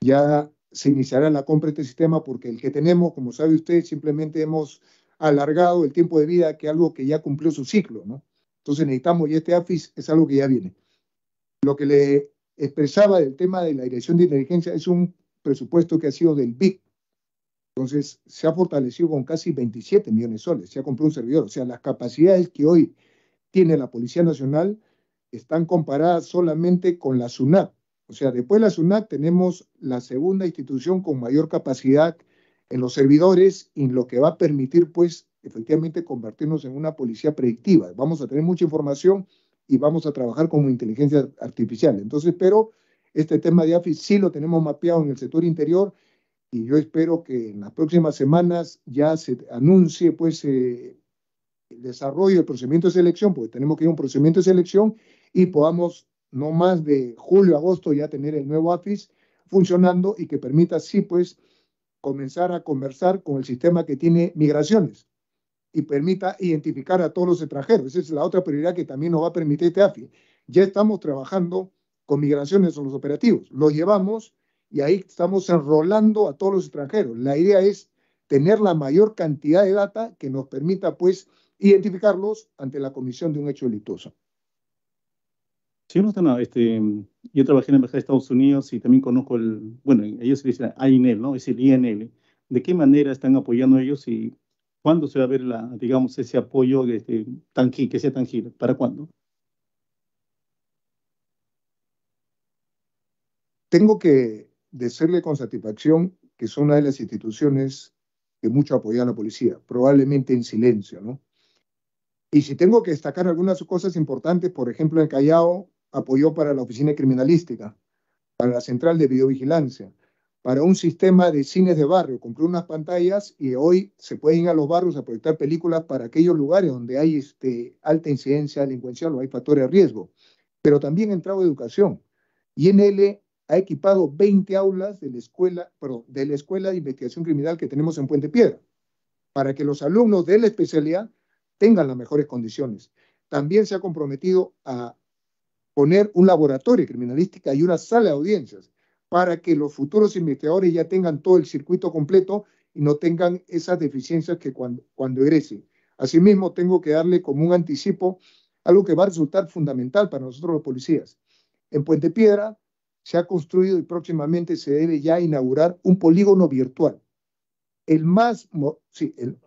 ya se iniciará la compra de este sistema porque el que tenemos, como sabe usted, simplemente hemos alargado el tiempo de vida que algo que ya cumplió su ciclo, ¿no? Entonces necesitamos y este AFIS es algo que ya viene. Lo que le expresaba el tema de la Dirección de Inteligencia es un presupuesto que ha sido del BIC. Entonces, se ha fortalecido con casi 27 millones de soles, se ha comprado un servidor. O sea, las capacidades que hoy tiene la Policía Nacional están comparadas solamente con la SUNAT. O sea, después de la SUNAT tenemos la segunda institución con mayor capacidad en los servidores y en lo que va a permitir, pues, efectivamente convertirnos en una policía predictiva. Vamos a tener mucha información y vamos a trabajar como inteligencia artificial. Entonces, pero este tema de AFIS sí lo tenemos mapeado en el sector interior y yo espero que en las próximas semanas ya se anuncie pues eh, el desarrollo del procedimiento de selección, porque tenemos que ir a un procedimiento de selección y podamos no más de julio, agosto ya tener el nuevo AFIS funcionando y que permita así pues comenzar a conversar con el sistema que tiene migraciones y permita identificar a todos los extranjeros. Esa es la otra prioridad que también nos va a permitir este AFI. Ya estamos trabajando con migraciones o los operativos. Los llevamos y ahí estamos enrolando a todos los extranjeros. La idea es tener la mayor cantidad de data que nos permita, pues, identificarlos ante la comisión de un hecho delictuoso. Este, yo trabajé en la Embajada de Estados Unidos y también conozco el, bueno, ellos dicen INL ¿no? Es el INL. ¿De qué manera están apoyando ellos y ¿Cuándo se va a ver, la, digamos, ese apoyo este, tangible, que sea tangible? ¿Para cuándo? Tengo que decirle con satisfacción que son una de las instituciones que mucho apoyan a la policía, probablemente en silencio, ¿no? Y si tengo que destacar algunas cosas importantes, por ejemplo, en Callao apoyó para la oficina criminalística, para la central de videovigilancia, para un sistema de cines de barrio. Compré unas pantallas y hoy se pueden ir a los barrios a proyectar películas para aquellos lugares donde hay este, alta incidencia delincuencial o hay factores de riesgo. Pero también ha entrado educación. INL ha equipado 20 aulas de la escuela, de la escuela de investigación criminal que tenemos en Puente Piedra, para que los alumnos de la especialidad tengan las mejores condiciones. También se ha comprometido a poner un laboratorio criminalístico y una sala de audiencias para que los futuros investigadores ya tengan todo el circuito completo y no tengan esas deficiencias que cuando, cuando egresen. Asimismo, tengo que darle como un anticipo algo que va a resultar fundamental para nosotros los policías. En Puente Piedra se ha construido y próximamente se debe ya inaugurar un polígono virtual. El más, sí, el,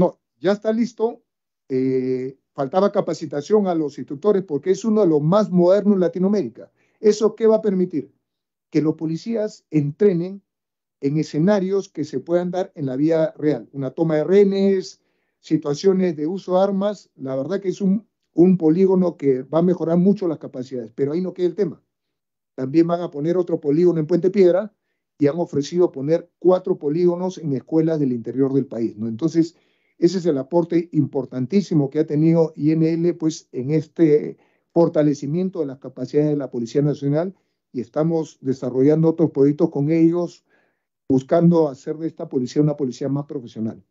no, ya está listo. Eh, faltaba capacitación a los instructores porque es uno de los más modernos en Latinoamérica. ¿Eso qué va a permitir? que los policías entrenen en escenarios que se puedan dar en la vida real. Una toma de renes, situaciones de uso de armas, la verdad que es un, polígono que va a mejorar mucho las capacidades, pero ahí no queda el tema. También van a poner otro polígono en Puente Piedra y han ofrecido poner cuatro polígonos en escuelas del interior del país. Entonces, ese es el aporte importantísimo que ha tenido INL pues, en este fortalecimiento de las capacidades de la Policía Nacional y estamos desarrollando otros proyectos con ellos, buscando hacer de esta policía una policía más profesional.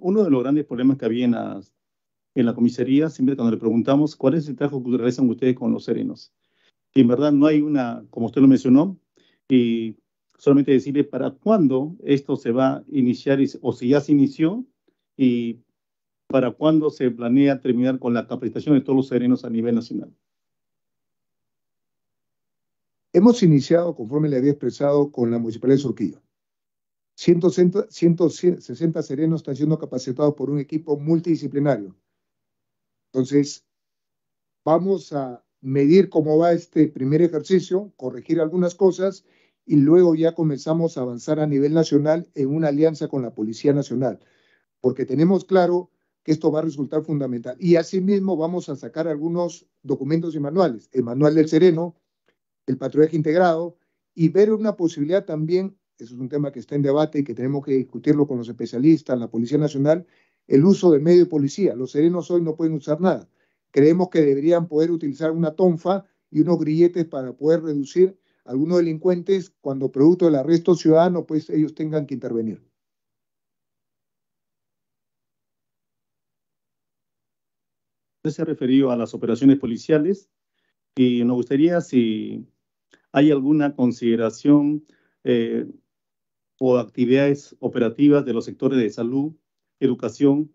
uno de los grandes problemas que había en, la, comisaría, siempre cuando le preguntamos cuál es el trabajo que realizan ustedes con los serenos. que en verdad no hay una, como usted lo mencionó, y solamente decirle para cuándo esto se va a iniciar o si ya se inició y para cuándo se planea terminar con la capacitación de todos los serenos a nivel nacional. Hemos iniciado, conforme le había expresado, con la Municipalidad de Surquillo. 160, 160 serenos están siendo capacitados por un equipo multidisciplinario. Entonces, vamos a medir cómo va este primer ejercicio, corregir algunas cosas y luego ya comenzamos a avanzar a nivel nacional en una alianza con la Policía Nacional, porque tenemos claro que esto va a resultar fundamental. Y asimismo vamos a sacar algunos documentos y manuales, el manual del sereno, el patrullaje integrado, y ver una posibilidad también, eso es un tema que está en debate y que tenemos que discutirlo con los especialistas, la Policía Nacional, el uso del medio de policía. Los serenos hoy no pueden usar nada. Creemos que deberían poder utilizar una tonfa y unos grilletes para poder reducir algunos delincuentes, cuando producto del arresto ciudadano, pues ellos tengan que intervenir. Usted se ha referido a las operaciones policiales y nos gustaría si hay alguna consideración eh, o actividades operativas de los sectores de salud, educación,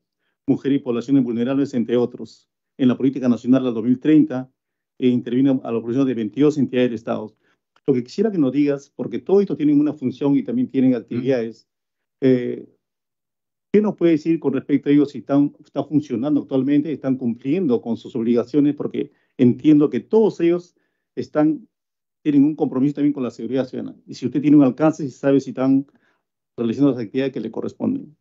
mujer y poblaciones vulnerables, entre otros. En la política nacional del 2030 que eh, intervino a la operación de 22 entidades de Estado. Lo que quisiera que nos digas, porque todo esto tienen una función y también tienen actividades, eh, ¿qué nos puede decir con respecto a ellos si están está funcionando actualmente, están cumpliendo con sus obligaciones? Porque entiendo que todos ellos están, tienen un compromiso también con la seguridad ciudadana. Y si usted tiene un alcance, si sabe si están realizando las actividades que le corresponden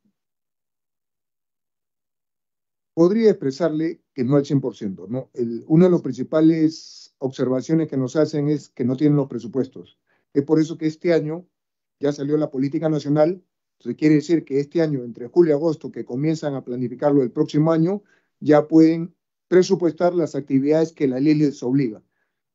podría expresarle que no al 100%. ¿no? una de las principales observaciones que nos hacen es que no tienen los presupuestos. Es por eso que este año ya salió la política nacional, entonces quiere decir que este año, entre julio y agosto, que comienzan a planificarlo el próximo año, ya pueden presupuestar las actividades que la ley les obliga.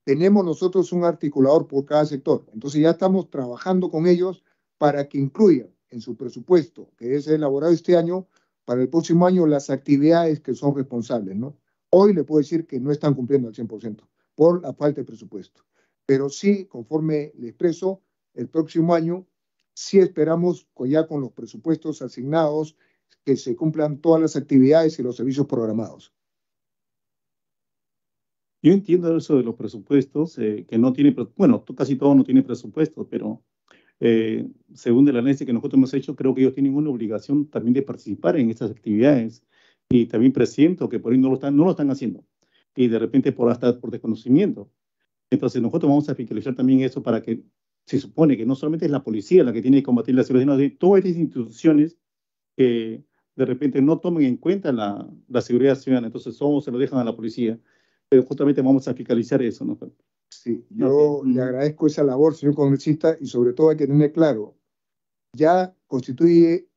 Tenemos nosotros un articulador por cada sector, entonces ya estamos trabajando con ellos para que incluyan en su presupuesto, que es elaborado este año, para el próximo año las actividades que son responsables, ¿no? Hoy le puedo decir que no están cumpliendo al 100% por la falta de presupuesto. Pero sí, conforme le expreso, el próximo año sí esperamos ya con los presupuestos asignados que se cumplan todas las actividades y los servicios programados. Yo entiendo eso de los presupuestos, eh, que no tiene, bueno, casi todo no tiene presupuesto, pero eh, según el análisis que nosotros hemos hecho, creo que ellos tienen una obligación también de participar en estas actividades y también presiento que por ahí no lo están, no lo están haciendo y de repente por hasta por desconocimiento. Entonces nosotros vamos a fiscalizar también eso para que se supone que no solamente es la policía la que tiene que combatir la seguridad, sino de todas estas instituciones que de repente no tomen en cuenta la, la seguridad ciudadana, entonces somos se lo dejan a la policía, pero justamente vamos a fiscalizar eso. ¿no? Sí, yo le agradezco esa labor, señor congresista, y sobre todo hay que tener claro, ya constituye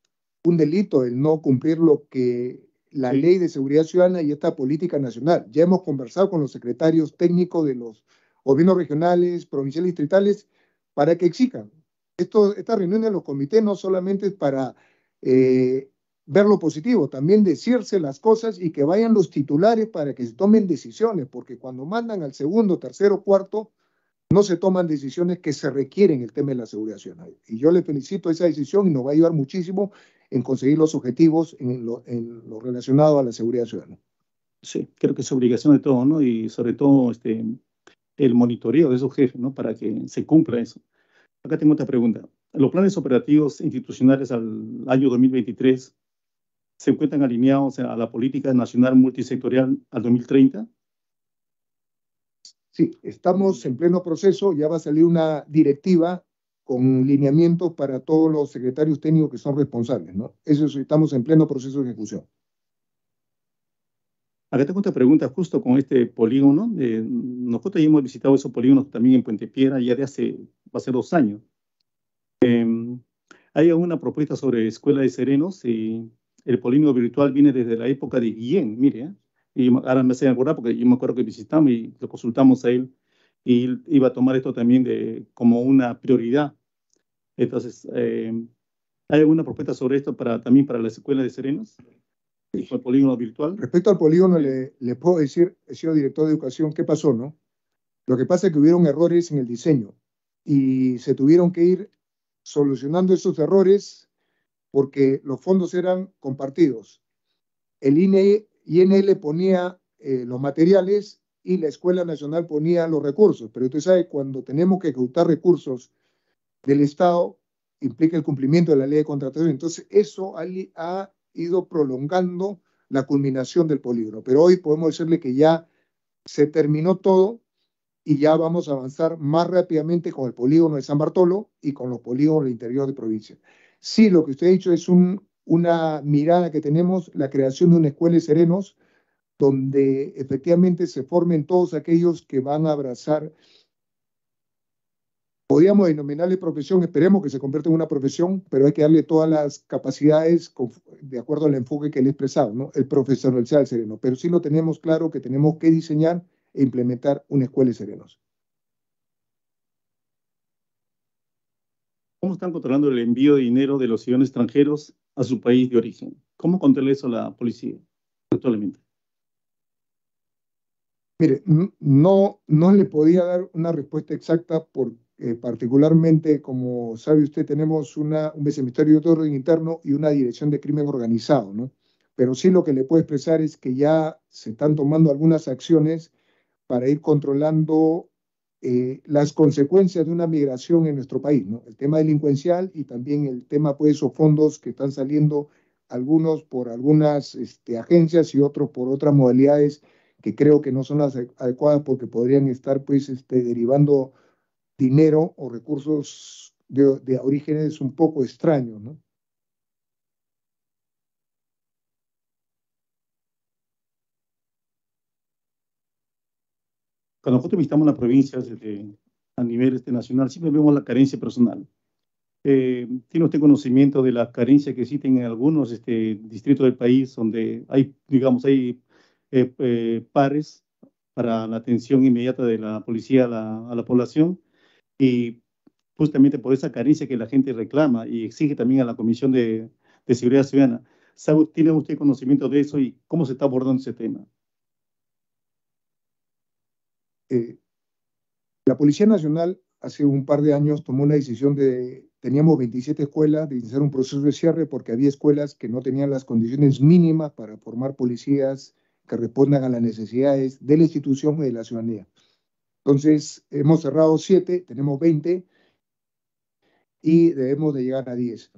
un delito el no cumplir lo que la ley de seguridad ciudadana y esta política nacional. Ya hemos conversado con los secretarios técnicos de los gobiernos regionales, provinciales y distritales para que exijan. Esto, esta reunión de los comités no solamente para eh, ver lo positivo, también decirse las cosas y que vayan los titulares para que se tomen decisiones, porque cuando mandan al segundo, tercero, cuarto, no se toman decisiones que se requieren el tema de la seguridad ciudadana. Y yo le felicito esa decisión y nos va a ayudar muchísimo en conseguir los objetivos en lo, relacionado a la seguridad ciudadana. Sí, creo que es obligación de todos, ¿no? Y sobre todo este, el monitoreo de esos jefes, ¿no? Para que se cumpla eso. Acá tengo otra pregunta. Los planes operativos institucionales al año 2023 se encuentran alineados a la política nacional multisectorial al 2030? Sí, estamos en pleno proceso, ya va a salir una directiva con lineamientos para todos los secretarios técnicos que son responsables, ¿no? Eso estamos en pleno proceso de ejecución. Acá tengo otra pregunta justo con este polígono. Eh, nosotros ya hemos visitado esos polígonos también en Puente Piedra ya de hace, ser dos años. Em, hay alguna propuesta sobre Escuela de Serenos y eh, el polígono virtual viene desde la época de Guillén, mire, ¿eh? y ahora me hace acordar porque yo me acuerdo que visitamos y lo consultamos a él y iba a tomar esto también de, como una prioridad. Entonces, eh, ¿hay alguna propuesta sobre esto para, también para la escuela de Serenos? El polígono virtual. Respecto al polígono, le, le, puedo decir, he director de educación, ¿qué pasó, no? Lo que pasa es que hubieron errores en el diseño y se tuvieron que ir solucionando esos errores porque los fondos eran compartidos. El INE, INL ponía eh, los materiales y la Escuela Nacional ponía los recursos, pero usted sabe, cuando tenemos que ejecutar recursos del Estado, implica el cumplimiento de la ley de contratación. Entonces, eso ha, ha ido prolongando la culminación del polígono, pero hoy podemos decirle que ya se terminó todo y ya vamos a avanzar más rápidamente con el polígono de San Bartolo y con los polígonos del interior de provincia. Sí, lo que usted ha dicho es una mirada que tenemos, la creación de una escuela de serenos, donde efectivamente se formen todos aquellos que van a abrazar, podríamos denominarle profesión, esperemos que se convierta en una profesión, pero hay que darle todas las capacidades de acuerdo al enfoque que le he expresado, ¿no? el profesionalizar el sereno. Pero sí lo tenemos claro que tenemos que diseñar e implementar una escuela de serenos. ¿Cómo están controlando el envío de dinero de los ciudadanos extranjeros a su país de origen? ¿Cómo controla eso la policía actualmente? Mire, no, no le podía dar una respuesta exacta porque eh, particularmente, como sabe usted, tenemos una, un viceministerio de orden interno y una dirección de crimen organizado, ¿no? Pero sí lo que le puedo expresar es que ya se están tomando algunas acciones para ir controlando eh, las consecuencias de una migración en nuestro país, ¿no? El tema delincuencial y también el tema, pues, o fondos que están saliendo, algunos por algunas este, agencias y otros por otras modalidades que creo que no son las adecuadas porque podrían estar, pues, este, derivando dinero o recursos de, de orígenes un poco extraños, ¿no? cuando nosotros visitamos las provincias este, a nivel este, nacional, siempre vemos la carencia personal. Eh, ¿Tiene usted conocimiento de las carencias que existen en algunos este, distritos del país donde hay, digamos, hay eh, eh, pares para la atención inmediata de la policía a la, población? Y justamente por esa carencia que la gente reclama y exige también a la Comisión de, Seguridad Ciudadana. ¿Tiene usted conocimiento de eso y cómo se está abordando ese tema? Eh, la Policía Nacional hace un par de años tomó una decisión de, teníamos 27 escuelas, de iniciar un proceso de cierre porque había escuelas que no tenían las condiciones mínimas para formar policías que respondan a las necesidades de la institución y de la ciudadanía. Entonces, hemos cerrado 7, tenemos 20 y debemos de llegar a 10.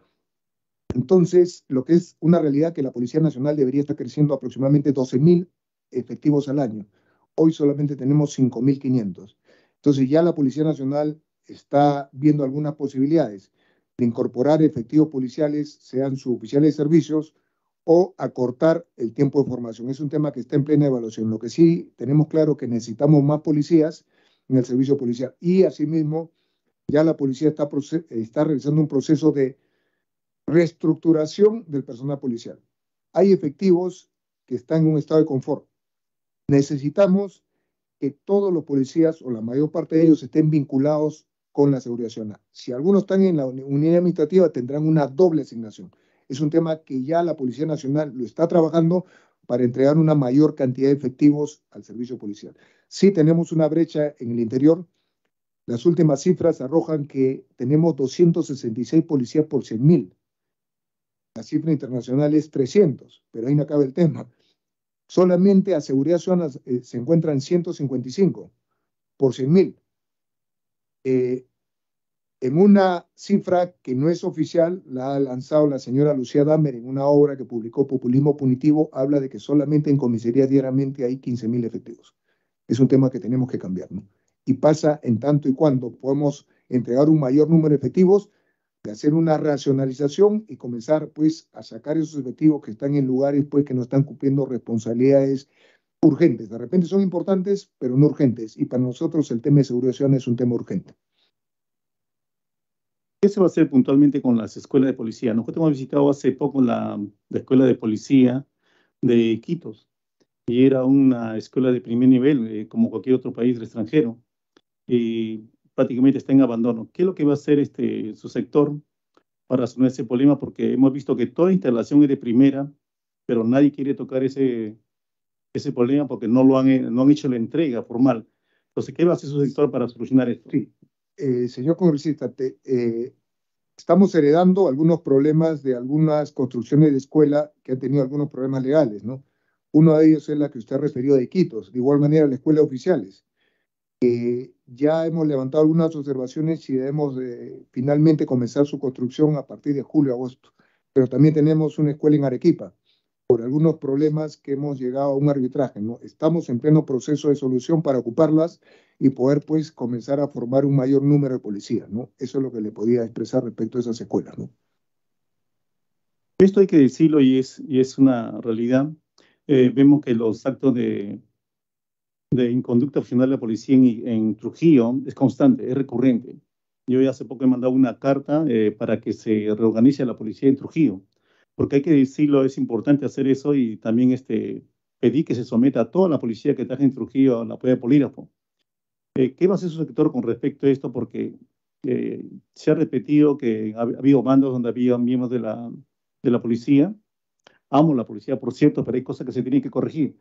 Entonces, lo que es una realidad que la Policía Nacional debería estar creciendo aproximadamente 12.000 efectivos al año. Hoy solamente tenemos 5.500. Entonces ya la Policía Nacional está viendo algunas posibilidades de incorporar efectivos policiales, sean suboficiales de servicios, o acortar el tiempo de formación. Es un tema que está en plena evaluación. Lo que sí tenemos claro es que necesitamos más policías en el servicio policial. Y asimismo, ya la policía está, está realizando un proceso de reestructuración del personal policial. Hay efectivos que están en un estado de confort. Necesitamos que todos los policías o la mayor parte de ellos estén vinculados con la seguridad nacional Si algunos están en la unidad administrativa, tendrán una doble asignación. Es un tema que ya la Policía Nacional lo está trabajando para entregar una mayor cantidad de efectivos al servicio policial. Sí tenemos una brecha en el interior. Las últimas cifras arrojan que tenemos 266 policías por 100.000. La cifra internacional es 300, pero ahí no acaba el tema. Solamente a seguridad ciudadana eh, se encuentran 155 por 100.000. Eh, en una cifra que no es oficial, la ha lanzado la señora Lucía Damer en una obra que publicó Populismo Punitivo, habla de que solamente en comisarías diariamente hay 15.000 efectivos. Es un tema que tenemos que cambiar, Y pasa en tanto y cuando podemos entregar un mayor número de efectivos, de hacer una racionalización y comenzar pues a sacar esos objetivos que están en lugares pues que no están cumpliendo responsabilidades urgentes. De repente son importantes, pero no urgentes. Y para nosotros el tema de seguridad es un tema urgente. ¿Qué se va a hacer puntualmente con las escuelas de policía? Nosotros hemos visitado hace poco la, escuela de policía de Quitos y era una escuela de primer nivel, eh, como cualquier otro país extranjero. Y prácticamente está en abandono. ¿Qué es lo que va a hacer este, su sector para resolver ese problema? Porque hemos visto que toda instalación es de primera, pero nadie quiere tocar ese, ese problema porque no, lo han, no han hecho la entrega formal. Entonces, ¿qué va a hacer su sector para solucionar esto? Sí, eh, señor congresista, eh, estamos heredando algunos problemas de algunas construcciones de escuela que han tenido algunos problemas legales, ¿no? Uno de ellos es la que usted ha referido de quitos de igual manera las escuelas oficiales. Eh, ya hemos levantado algunas observaciones y debemos eh, finalmente comenzar su construcción a partir de julio-agosto. Pero también tenemos una escuela en Arequipa por algunos problemas que hemos llegado a un arbitraje. ¿no? Estamos en pleno proceso de solución para ocuparlas y poder pues comenzar a formar un mayor número de policías. ¿no? Eso es lo que le podía expresar respecto a esas escuelas. Esto hay que decirlo y es, y es una realidad. Eh, vemos que los actos de de inconducta opcional de la policía en, Trujillo es constante, es recurrente. Yo ya hace poco he mandado una carta eh, para que se reorganice la policía en Trujillo, porque hay que decirlo, es importante hacer eso y también este, pedí que se someta a toda la policía que traje en Trujillo a la prueba de polígrafo. Eh, ¿Qué va a hacer su sector con respecto a esto? Porque eh, se ha repetido que ha, habido bandos donde había miembros de la, de la policía. Amo la policía, por cierto, pero hay cosas que se tienen que corregir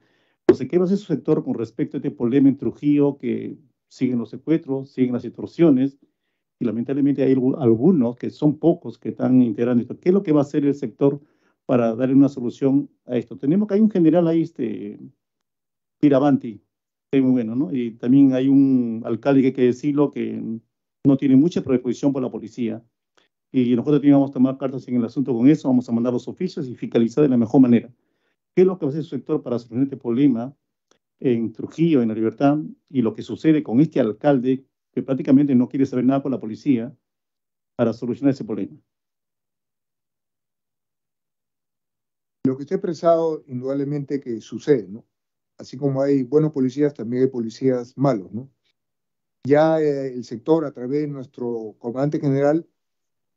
entonces, pues, ¿qué va a hacer su sector con respecto a este problema en Trujillo que siguen los secuestros, siguen las extorsiones? Y lamentablemente hay algunos, que son pocos, que están integrando esto. ¿Qué es lo que va a hacer el sector para darle una solución a esto? Tenemos que hay un general ahí, este, Tiravanti, que es muy bueno, ¿no? Y también hay un alcalde que hay que decirlo que no tiene mucha predisposición por la policía. Y nosotros teníamos que tomar cartas en el asunto con eso, vamos a mandar los oficios y fiscalizar de la mejor manera qué es lo que hace el sector para solucionar este problema en Trujillo, en la Libertad, y lo que sucede con este alcalde que prácticamente no quiere saber nada con la policía para solucionar ese problema. Lo que usted ha expresado, indudablemente que sucede, ¿no? Así como hay buenos policías, también hay policías malos, ¿no? Ya eh, el sector, a través de nuestro comandante general,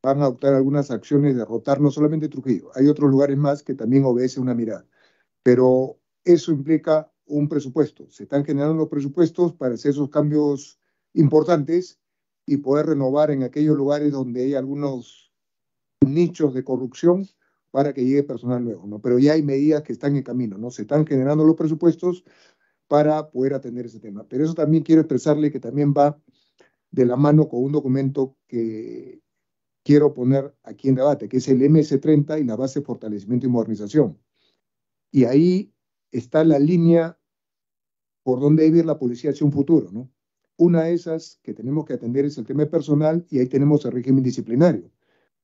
van a adoptar algunas acciones de derrotar no solamente Trujillo, hay otros lugares más que también obedecen una mirada pero eso implica un presupuesto. Se están generando los presupuestos para hacer esos cambios importantes y poder renovar en aquellos lugares donde hay algunos nichos de corrupción para que llegue personal nuevo, ¿no? Pero ya hay medidas que están en camino, ¿no? Se están generando los presupuestos para poder atender ese tema. Pero eso también quiero expresarle que también va de la mano con un documento que quiero poner aquí en debate, que es el MS30 y la base de fortalecimiento y modernización. Y ahí está la línea por donde debe ir la policía hacia un futuro, ¿no? Una de esas que tenemos que atender es el tema personal y ahí tenemos el régimen disciplinario.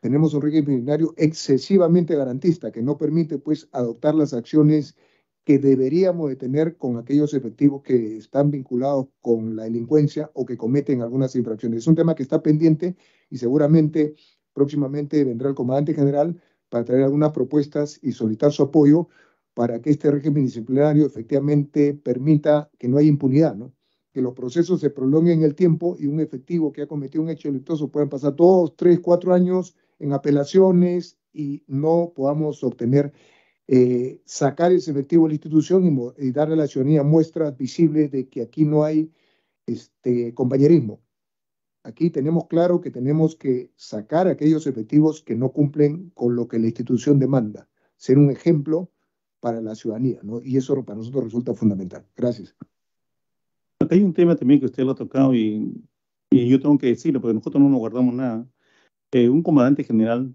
Tenemos un régimen disciplinario excesivamente garantista que no permite pues adoptar las acciones que deberíamos de tener con aquellos efectivos que están vinculados con la delincuencia o que cometen algunas infracciones. Es un tema que está pendiente y seguramente próximamente vendrá el comandante general para traer algunas propuestas y solicitar su apoyo para que este régimen disciplinario efectivamente permita que no haya impunidad, que los procesos se prolonguen en el tiempo y un efectivo que ha cometido un hecho delictuoso pueda pasar dos, tres, cuatro años en apelaciones y no podamos obtener, eh, sacar ese efectivo de la institución y, darle dar a la ciudadanía muestras visibles de que aquí no hay este, compañerismo. Aquí tenemos claro que tenemos que sacar aquellos efectivos que no cumplen con lo que la institución demanda, ser un ejemplo para la ciudadanía, ¿no? Y eso para nosotros resulta fundamental. Gracias. Hay un tema también que usted lo ha tocado y, yo tengo que decirlo, porque nosotros no nos guardamos nada. Eh, un comandante general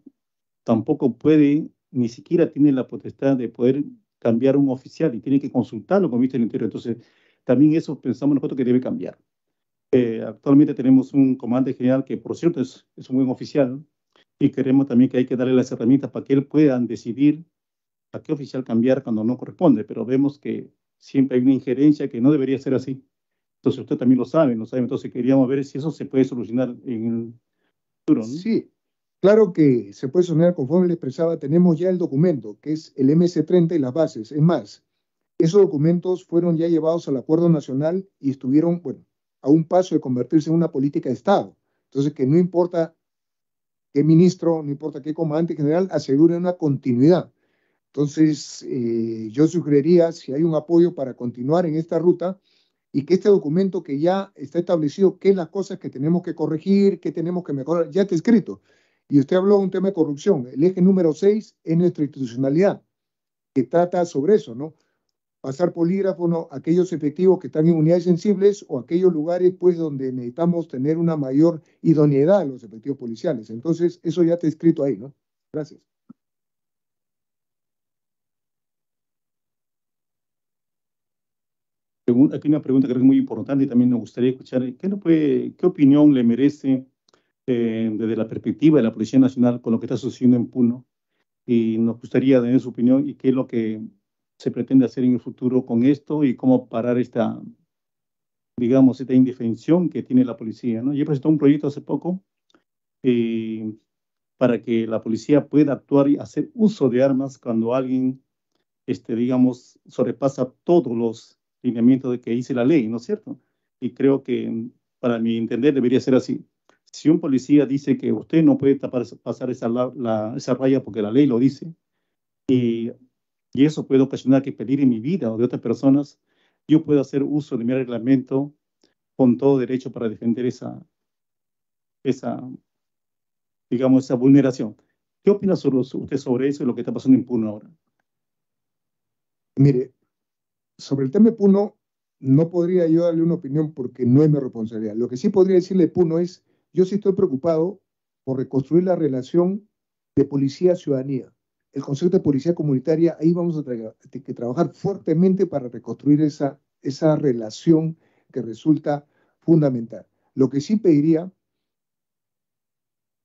tampoco puede, ni siquiera tiene la potestad de poder cambiar un oficial y tiene que consultarlo con el Ministerio del Interior. Entonces, también eso pensamos nosotros que debe cambiar. Eh, actualmente tenemos un comandante general que, por cierto, es, es un buen oficial y queremos también que hay que darle las herramientas para que él pueda decidir a qué oficial cambiar cuando no corresponde, pero vemos que siempre hay una injerencia que no debería ser así. Entonces usted también lo sabe, no sabe. Entonces queríamos ver si eso se puede solucionar en el futuro. Sí, claro que se puede solucionar, conforme le expresaba, tenemos ya el documento, que es el MS30 y las bases. Es más, esos documentos fueron ya llevados al Acuerdo Nacional y estuvieron, bueno, a un paso de convertirse en una política de Estado. Entonces, que no importa qué ministro, no importa qué comandante general, asegure una continuidad. Entonces, eh, yo sugeriría si hay un apoyo para continuar en esta ruta y que este documento que ya está establecido, que las cosas que tenemos que corregir, que tenemos que mejorar, ya está escrito. Y usted habló de un tema de corrupción. El eje número 6 es nuestra institucionalidad, que trata sobre eso, ¿no? Pasar polígrafo ¿no? aquellos efectivos que están en unidades sensibles o aquellos lugares, pues, donde necesitamos tener una mayor idoneidad a los efectivos policiales. Entonces, eso ya está escrito ahí, ¿no? Gracias. aquí una pregunta que es muy importante y también nos gustaría escuchar. ¿Qué, qué opinión le merece eh, desde la perspectiva de la Policía Nacional con lo que está sucediendo en Puno? Y nos gustaría tener su opinión y qué es lo que se pretende hacer en el futuro con esto y cómo parar esta, digamos, esta indefensión que tiene la policía. ¿no? Yo presenté un proyecto hace poco eh, para que la policía pueda actuar y hacer uso de armas cuando alguien, este, digamos, sobrepasa todos los lineamientos de que dice la ley, ¿no es cierto? Y creo que, mm, para mi entender, debería ser así. Si un policía dice que usted no puede pasar esa, esa raya porque la ley lo dice, y, eso puede ocasionar que peligre mi vida o de otras personas, yo puedo hacer uso de mi reglamento con todo derecho para defender esa, esa digamos, esa vulneración. ¿Qué opina sobre, usted sobre eso y lo que está pasando en Puno ahora? Mire, sobre el tema de Puno, no podría yo darle una opinión porque no es mi responsabilidad. Lo que sí podría decirle Puno es, yo sí estoy preocupado por reconstruir la relación de policía-ciudadanía. El concepto de policía comunitaria, ahí vamos a que trabajar fuertemente para reconstruir esa, esa relación que resulta fundamental. Lo que sí pediría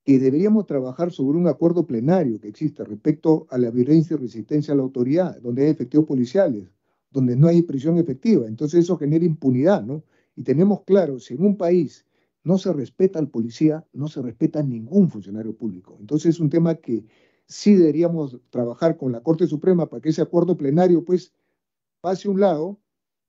que deberíamos trabajar sobre un acuerdo plenario que existe respecto a la violencia y resistencia a la autoridad, donde hay efectivos policiales, donde no hay prisión efectiva. Entonces eso genera impunidad, ¿no? Y tenemos claro, si en un país no se respeta al policía, no se respeta a ningún funcionario público. Entonces es un tema que sí deberíamos trabajar con la Corte Suprema para que ese acuerdo plenario pues pase a un lado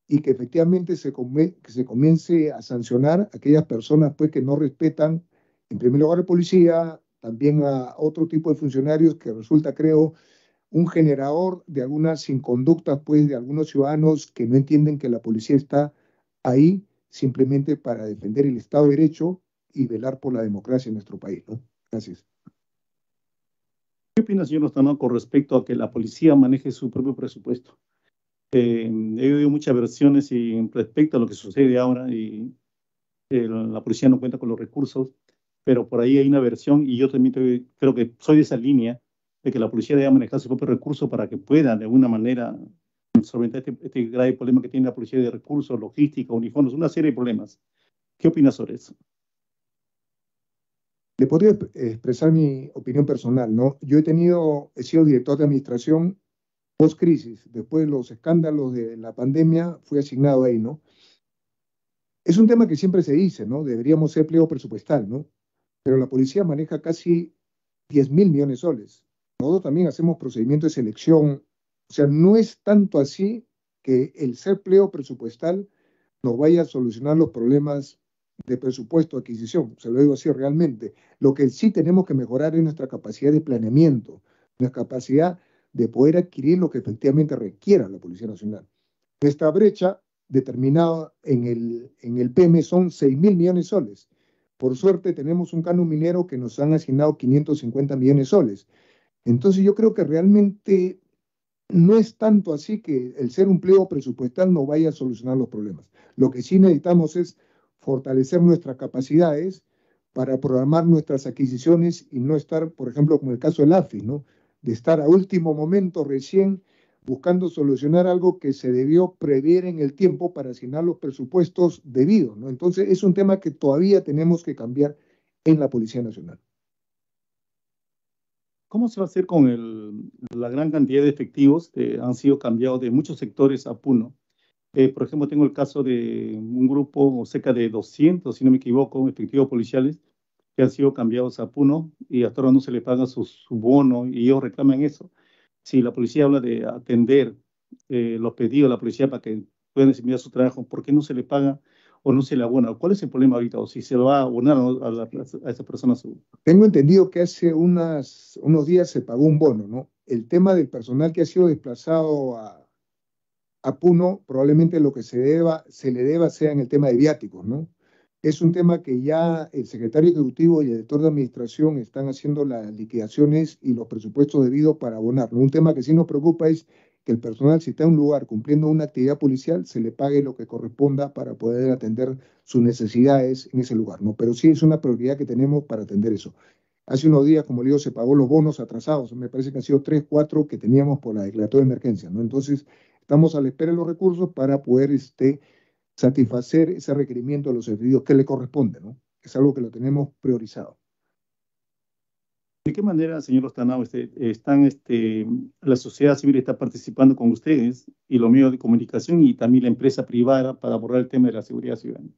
y que efectivamente se, que se comience a sancionar a aquellas personas pues que no respetan en primer lugar al policía, también a otro tipo de funcionarios que resulta creo un generador de algunas inconductas, pues, de algunos ciudadanos que no entienden que la policía está ahí simplemente para defender el Estado de Derecho y velar por la democracia en nuestro país, ¿no? Gracias. ¿Qué opina, señor Nostrano, con respecto a que la policía maneje su propio presupuesto? Eh, he oído muchas versiones y respecto a lo que sucede ahora y eh, la policía no cuenta con los recursos, pero por ahí hay una versión y yo también creo que soy de esa línea de que la policía debe manejar sus propios recursos para que pueda de alguna manera solventar este, este, grave problema que tiene la policía de recursos, logística, uniformes, una serie de problemas. ¿Qué opinas sobre eso? Le podría expresar mi opinión personal, ¿no? Yo he tenido, he sido director de administración post-crisis, después de los escándalos de la pandemia, fui asignado ahí, ¿no? Es un tema que siempre se dice, ¿no? Deberíamos ser pliego presupuestal, ¿no? Pero la policía maneja casi 10 mil millones de soles. Nosotros también hacemos procedimiento de selección. O sea, no es tanto así que el ser pleo presupuestal nos vaya a solucionar los problemas de presupuesto, adquisición, se lo digo así realmente. Lo que sí tenemos que mejorar es nuestra capacidad de planeamiento, nuestra capacidad de poder adquirir lo que efectivamente requiera la Policía Nacional. Esta brecha determinada en el, en el PM son 6 mil millones de soles. Por suerte tenemos un canon minero que nos han asignado 550 millones de soles. Entonces yo creo que realmente no es tanto así que el ser un pliego presupuestal no vaya a solucionar los problemas. Lo que sí necesitamos es fortalecer nuestras capacidades para programar nuestras adquisiciones y no estar, por ejemplo, como el caso del AFI, ¿no? de estar a último momento recién buscando solucionar algo que se debió prever en el tiempo para asignar los presupuestos debidos. Entonces es un tema que todavía tenemos que cambiar en la Policía Nacional. ¿Cómo se va a hacer con el, la gran cantidad de efectivos que han sido cambiados de muchos sectores a Puno? Eh, por ejemplo, tengo el caso de un grupo, cerca de 200, si no me equivoco, efectivos policiales que han sido cambiados a Puno y hasta ahora no se les paga su, bono y ellos reclaman eso. Si la policía habla de atender eh, los pedidos de la policía para que puedan desempeñar su trabajo, ¿por qué no se les paga o no se le abona? ¿Cuál es el problema ahorita? ¿O si se va a abonar a, esa persona? Tengo entendido que hace unas, unos días se pagó un bono, ¿no? El tema del personal que ha sido desplazado a, Puno, probablemente lo que se, deba, se le deba sea en el tema de viáticos, ¿no? Es un tema que ya el secretario ejecutivo y el director de administración están haciendo las liquidaciones y los presupuestos debidos para abonarlo. Un tema que sí nos preocupa es que el personal, si está en un lugar cumpliendo una actividad policial, se le pague lo que corresponda para poder atender sus necesidades en ese lugar, ¿no? Pero sí es una prioridad que tenemos para atender eso. Hace unos días, como le digo, se pagó los bonos atrasados, me parece que han sido tres, cuatro que teníamos por la declaratoria de emergencia, ¿no? Entonces, estamos a la espera de los recursos para poder este, satisfacer ese requerimiento de los servicios que le corresponde, ¿no? Es algo que lo tenemos priorizado. ¿De qué manera, señor Ostanao, este, están, este, la sociedad civil está participando con ustedes y los medios de comunicación y también la empresa privada para abordar el tema de la seguridad ciudadana?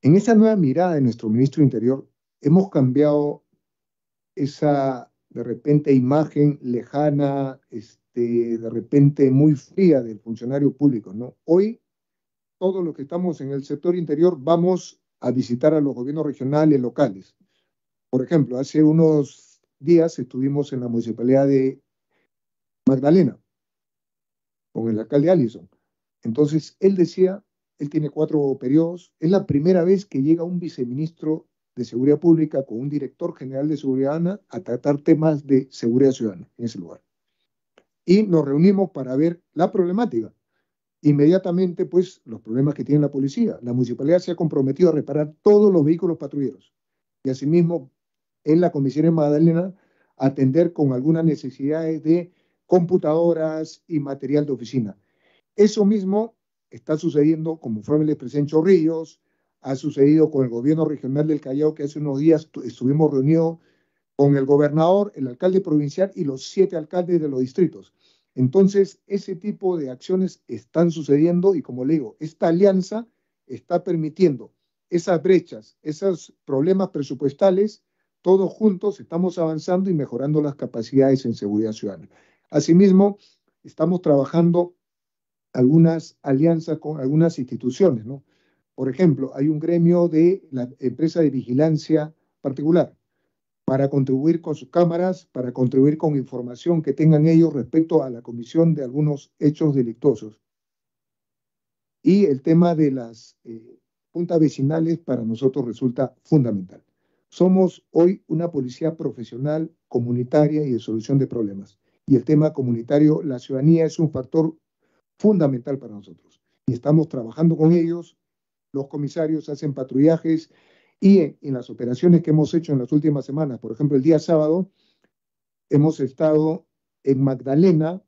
En esa nueva mirada de nuestro ministro Interior, hemos cambiado esa, de repente, imagen lejana, este, de repente muy fría del funcionario público. Hoy, todos los que estamos en el sector interior vamos a visitar a los gobiernos regionales, locales por ejemplo, hace unos días estuvimos en la municipalidad de Magdalena con el alcalde Allison. Entonces, él decía, él tiene cuatro periodos, es la primera vez que llega un viceministro de Seguridad Pública con un director general de Seguridad Ana a tratar temas de seguridad ciudadana en ese lugar. Y nos reunimos para ver la problemática. Inmediatamente, pues, los problemas que tiene la policía. La municipalidad se ha comprometido a reparar todos los vehículos patrulleros y asimismo en la Comisión de Magdalena atender con algunas necesidades de computadoras y material de oficina. Eso mismo está sucediendo, como fue el en Chorrillos, ha sucedido con el gobierno regional del Callao, que hace unos días estuvimos reunidos con el gobernador, el alcalde provincial y los siete alcaldes de los distritos. Entonces, ese tipo de acciones están sucediendo y como le digo, esta alianza está permitiendo esas brechas, esos problemas presupuestales todos juntos estamos avanzando y mejorando las capacidades en seguridad ciudadana. Asimismo, estamos trabajando algunas alianzas con algunas instituciones, Por ejemplo, hay un gremio de la empresa de vigilancia particular para contribuir con sus cámaras, para contribuir con información que tengan ellos respecto a la comisión de algunos hechos delictuosos. Y el tema de las eh, puntas vecinales para nosotros resulta fundamental. Somos hoy una policía profesional, comunitaria y de solución de problemas. Y el tema comunitario, la ciudadanía es un factor fundamental para nosotros. Y estamos trabajando con ellos. Los comisarios hacen patrullajes y en, las operaciones que hemos hecho en las últimas semanas, por ejemplo, el día sábado, hemos estado en Magdalena,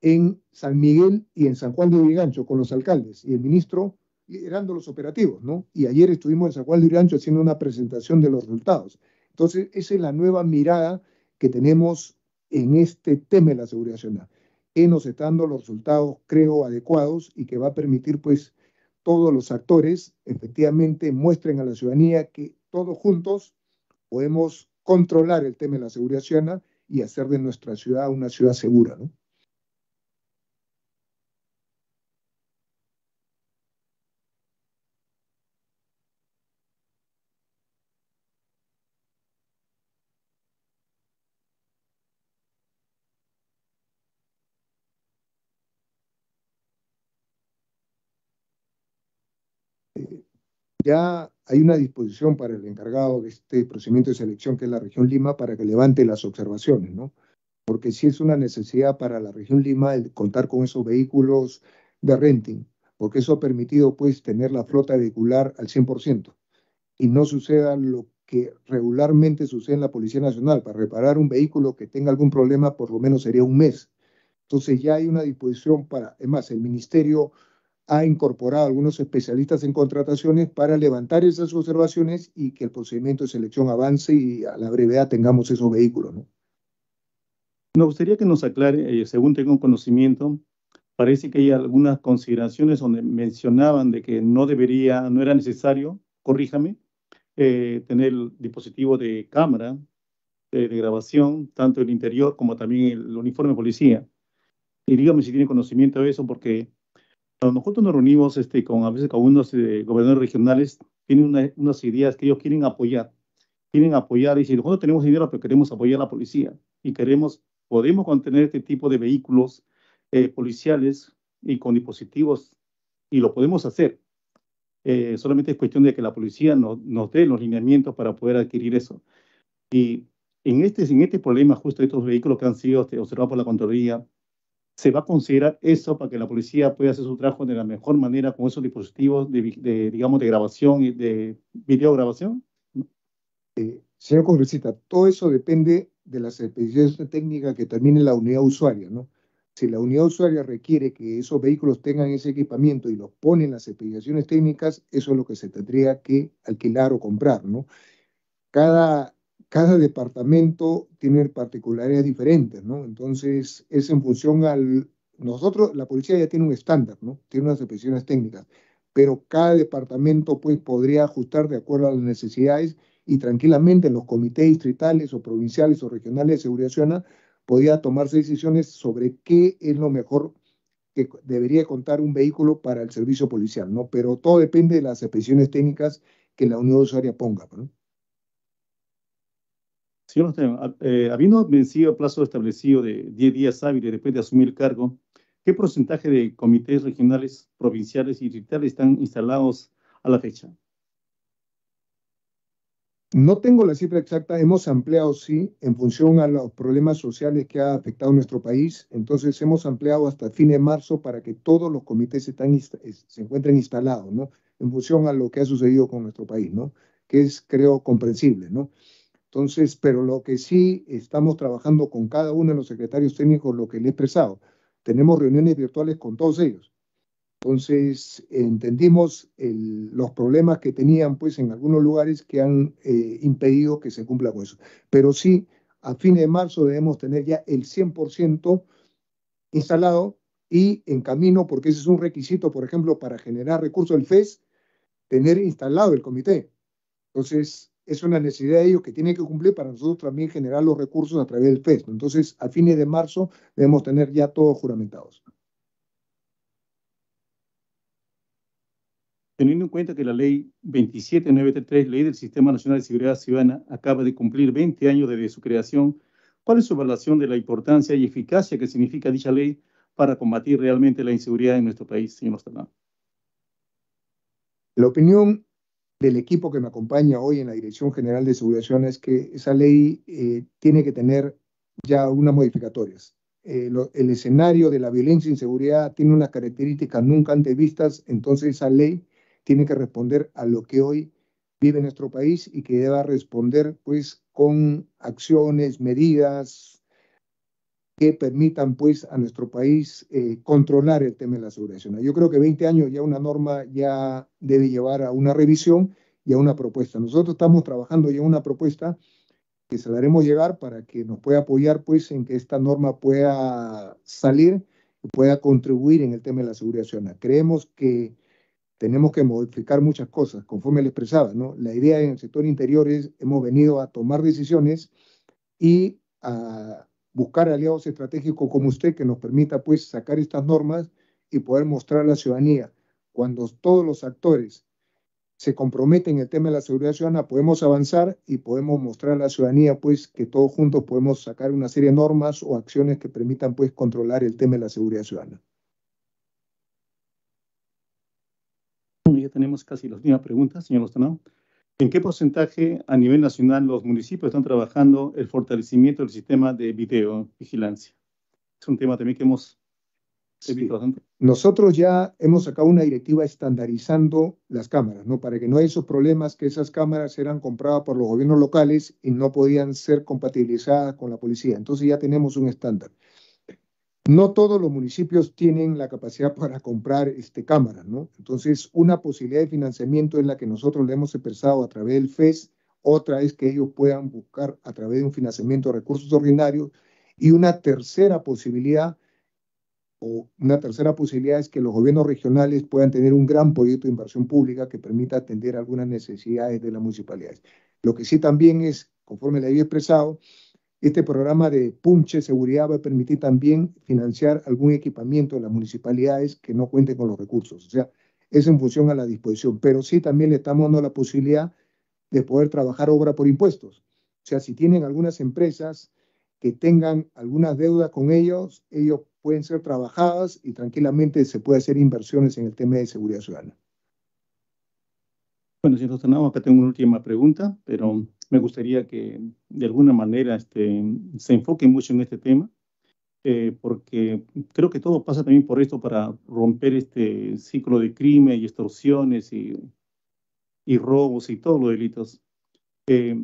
en San Miguel y en San Juan de Vigancho con los alcaldes y el ministro liderando los operativos, ¿no? Y ayer estuvimos en San Juan de Ancho haciendo una presentación de los resultados. Entonces, esa es la nueva mirada que tenemos en este tema de la seguridad ciudadana. que nos dando los resultados, creo, adecuados y que va a permitir, pues, todos los actores efectivamente muestren a la ciudadanía que todos juntos podemos controlar el tema de la seguridad ciudadana y hacer de nuestra ciudad una ciudad segura, ¿no? ya hay una disposición para el encargado de este procedimiento de selección, que es la región Lima, para que levante las observaciones, ¿no? Porque sí es una necesidad para la región Lima el contar con esos vehículos de renting, porque eso ha permitido, pues, tener la flota vehicular al 100%. Y no suceda lo que regularmente sucede en la Policía Nacional. Para reparar un vehículo que tenga algún problema, por lo menos sería un mes. Entonces ya hay una disposición para, es más, el Ministerio ha incorporado a algunos especialistas en contrataciones para levantar esas observaciones y que el procedimiento de selección avance y a la brevedad tengamos esos vehículos. ¿no? Nos gustaría que nos aclare, eh, según tengo conocimiento, parece que hay algunas consideraciones donde mencionaban de que no debería, no era necesario, corríjame, eh, tener el dispositivo de cámara eh, de, grabación, tanto el interior como también el uniforme de policía. Y dígame si tiene conocimiento de eso, porque nosotros nos reunimos este, con a veces con eh, gobernadores regionales, tienen unas ideas que ellos quieren apoyar. Quieren apoyar y si nosotros tenemos dinero, pero queremos apoyar a la policía y queremos, podemos contener este tipo de vehículos eh, policiales y con dispositivos y lo podemos hacer. Eh, solamente es cuestión de que la policía nos dé los lineamientos para poder adquirir eso. Y en este, en este problema justo de estos vehículos que han sido este, observados por la Contraloría, se va a considerar eso para que la policía pueda hacer su trabajo de la mejor manera con esos dispositivos de, digamos, de grabación y de videograbación? Eh, señor congresista, todo eso depende de las expediciones técnicas que termine la unidad usuaria, ¿no? Si la unidad usuaria requiere que esos vehículos tengan ese equipamiento y los ponen en las expediciones técnicas, eso es lo que se tendría que alquilar o comprar, ¿no? Cada cada departamento tiene particularidades diferentes, ¿no? Entonces, es en función al... Nosotros, la policía ya tiene un estándar, ¿no? Tiene unas expresiones técnicas, pero cada departamento, pues, podría ajustar de acuerdo a las necesidades y tranquilamente los comités distritales o provinciales o regionales de seguridad ciudadana podía tomarse decisiones sobre qué es lo mejor que debería contar un vehículo para el servicio policial, ¿no? Pero todo depende de las expresiones técnicas que la Unión usuaria ponga, ¿no? Señor ah, eh, habiendo vencido el plazo establecido de 10 días hábiles después de asumir el cargo, ¿qué porcentaje de comités regionales, provinciales y distritales están instalados a la fecha? No tengo la cifra exacta, hemos ampliado, sí, en función a los problemas sociales que ha afectado nuestro país. Entonces hemos ampliado hasta el fin de marzo para que todos los comités se encuentren instalados, ¿no? En función a lo que ha sucedido con nuestro país, ¿no? Que es, creo, comprensible, ¿no? Entonces, pero lo que sí estamos trabajando con cada uno de los secretarios técnicos, lo que le he expresado, tenemos reuniones virtuales con todos ellos. Entonces, entendimos los problemas que tenían pues en algunos lugares que han eh, impedido que se cumpla con eso. Pero sí, a fin de marzo debemos tener ya el 100% instalado y en camino, porque ese es un requisito, por ejemplo, para generar recursos del FES, tener instalado el comité. Entonces, es una necesidad de ellos que tienen que cumplir para nosotros también generar los recursos a través del FES. Entonces, a fines de marzo debemos tener ya todos juramentados. Teniendo en cuenta que la ley 2793, ley del Sistema Nacional de Seguridad Ciudadana, acaba de cumplir 20 años desde su creación, ¿cuál es su evaluación de la importancia y eficacia que significa dicha ley para combatir realmente la inseguridad en nuestro país, señor La opinión del equipo que me acompaña hoy en la Dirección General de Seguridad es que esa ley eh, tiene que tener ya unas modificatorias. Eh, el escenario de la violencia e inseguridad tiene unas características nunca antes vistas, entonces esa ley tiene que responder a lo que hoy vive nuestro país y que deba responder pues con acciones, medidas, que permitan pues a nuestro país eh, controlar el tema de la seguridad nacional. Yo creo que 20 años ya una norma ya debe llevar a una revisión y a una propuesta. Nosotros estamos trabajando ya una propuesta que se la haremos llegar para que nos pueda apoyar pues en que esta norma pueda salir y pueda contribuir en el tema de la seguridad nacional. Creemos que tenemos que modificar muchas cosas, conforme le expresaba, ¿no? La idea en el sector interior es, hemos venido a tomar decisiones y a buscar aliados estratégicos como usted que nos permita pues sacar estas normas y poder mostrar a la ciudadanía. Cuando todos los actores se comprometen en el tema de la seguridad ciudadana, podemos avanzar y podemos mostrar a la ciudadanía pues que todos juntos podemos sacar una serie de normas o acciones que permitan pues controlar el tema de la seguridad ciudadana. Ya tenemos casi las mismas preguntas, señor Lozano. ¿En qué porcentaje a nivel nacional los municipios están trabajando el fortalecimiento del sistema de videovigilancia? Es un tema también que hemos Nosotros ya hemos sacado una directiva estandarizando las cámaras, ¿no? Para que no haya esos problemas que esas cámaras eran compradas por los gobiernos locales y no podían ser compatibilizadas con la policía. Entonces ya tenemos un estándar. No todos los municipios tienen la capacidad para comprar este, cámaras, ¿no? Entonces, una posibilidad de financiamiento es la que nosotros le hemos expresado a través del FES, otra es que ellos puedan buscar a través de un financiamiento de recursos ordinarios, y una tercera posibilidad, o una tercera posibilidad es que los gobiernos regionales puedan tener un gran proyecto de inversión pública que permita atender algunas necesidades de las municipalidades. Lo que sí también es, conforme le había expresado, este programa de Punche Seguridad va a permitir también financiar algún equipamiento de las municipalidades que no cuenten con los recursos. O sea, es en función a la disposición. Pero sí también le estamos dando la posibilidad de poder trabajar obra por impuestos. O sea, si tienen algunas empresas que tengan algunas deudas con ellos, ellos pueden ser trabajadas y tranquilamente se puede hacer inversiones en el tema de seguridad ciudadana. Bueno, señor Tanao, acá tengo una última pregunta, pero me gustaría que de alguna manera este, se enfoque mucho en este tema, eh, porque creo que todo pasa también por esto para romper este ciclo de crimen y extorsiones y, y robos y todos los delitos. Eh,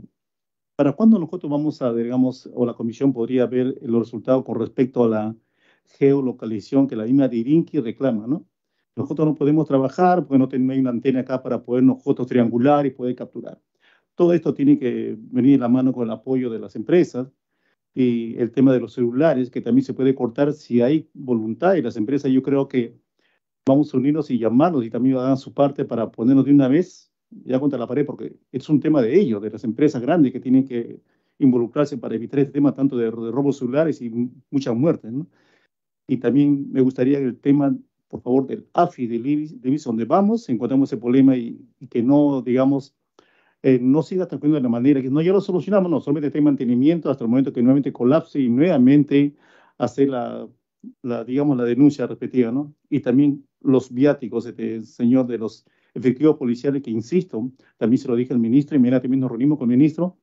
¿Para cuándo nosotros vamos a, digamos, o la comisión podría ver los resultados con respecto a la geolocalización que la misma Dirinki reclama, ¿no? Nosotros no podemos trabajar porque no tenemos una antena acá para poder nosotros triangular y poder capturar. Todo esto tiene que venir de la mano con el apoyo de las empresas y el tema de los celulares, que también se puede cortar si hay voluntad y las empresas yo creo que vamos a unirnos y llamarlos y también van a su parte para ponernos de una vez ya contra la pared, porque es un tema de ellos, de las empresas grandes que tienen que involucrarse para evitar este tema tanto de, robos celulares y muchas muertes. ¿no? Y también me gustaría el tema, por favor, del AFI, del IBIS, donde vamos, encontramos ese problema y que no, digamos, eh, no siga transcurriendo de la manera que no, ya lo solucionamos, no, solamente está en mantenimiento hasta el momento que nuevamente colapse y nuevamente hacer la, digamos, la denuncia respectiva, ¿no? Y también los viáticos, este señor de los efectivos policiales, que insisto, también se lo dije al ministro, y también nos reunimos con el ministro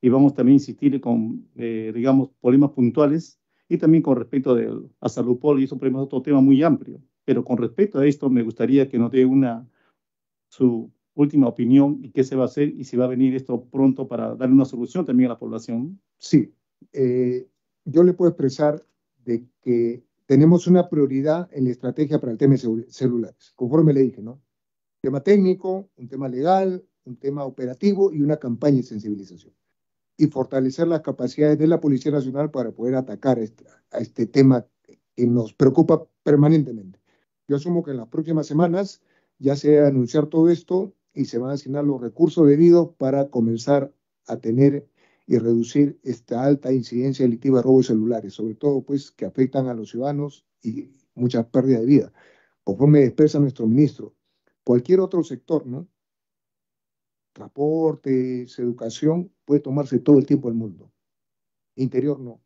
y vamos también a insistir con, eh, digamos, problemas puntuales y también con respecto a salud y eso es otro tema muy amplio. Pero con respecto a esto, me gustaría que nos dé una, su última opinión y qué se va a hacer y si va a venir esto pronto para darle una solución también a la población? Sí, eh, yo le puedo expresar de que tenemos una prioridad en la estrategia para el tema de celulares, conforme le dije, ¿no? Un tema técnico, un tema legal, un tema operativo y una campaña de sensibilización. Y fortalecer las capacidades de la Policía Nacional para poder atacar este, a este tema que nos preocupa permanentemente. Yo asumo que en las próximas semanas ya se anunciar todo esto y se van a asignar los recursos debidos para comenzar a tener y reducir esta alta incidencia delictiva de robos celulares, sobre todo pues que afectan a los ciudadanos y mucha pérdida de vida, conforme expresa nuestro ministro. Cualquier otro sector, ¿no? Transportes, educación, puede tomarse todo el tiempo del mundo. Interior no.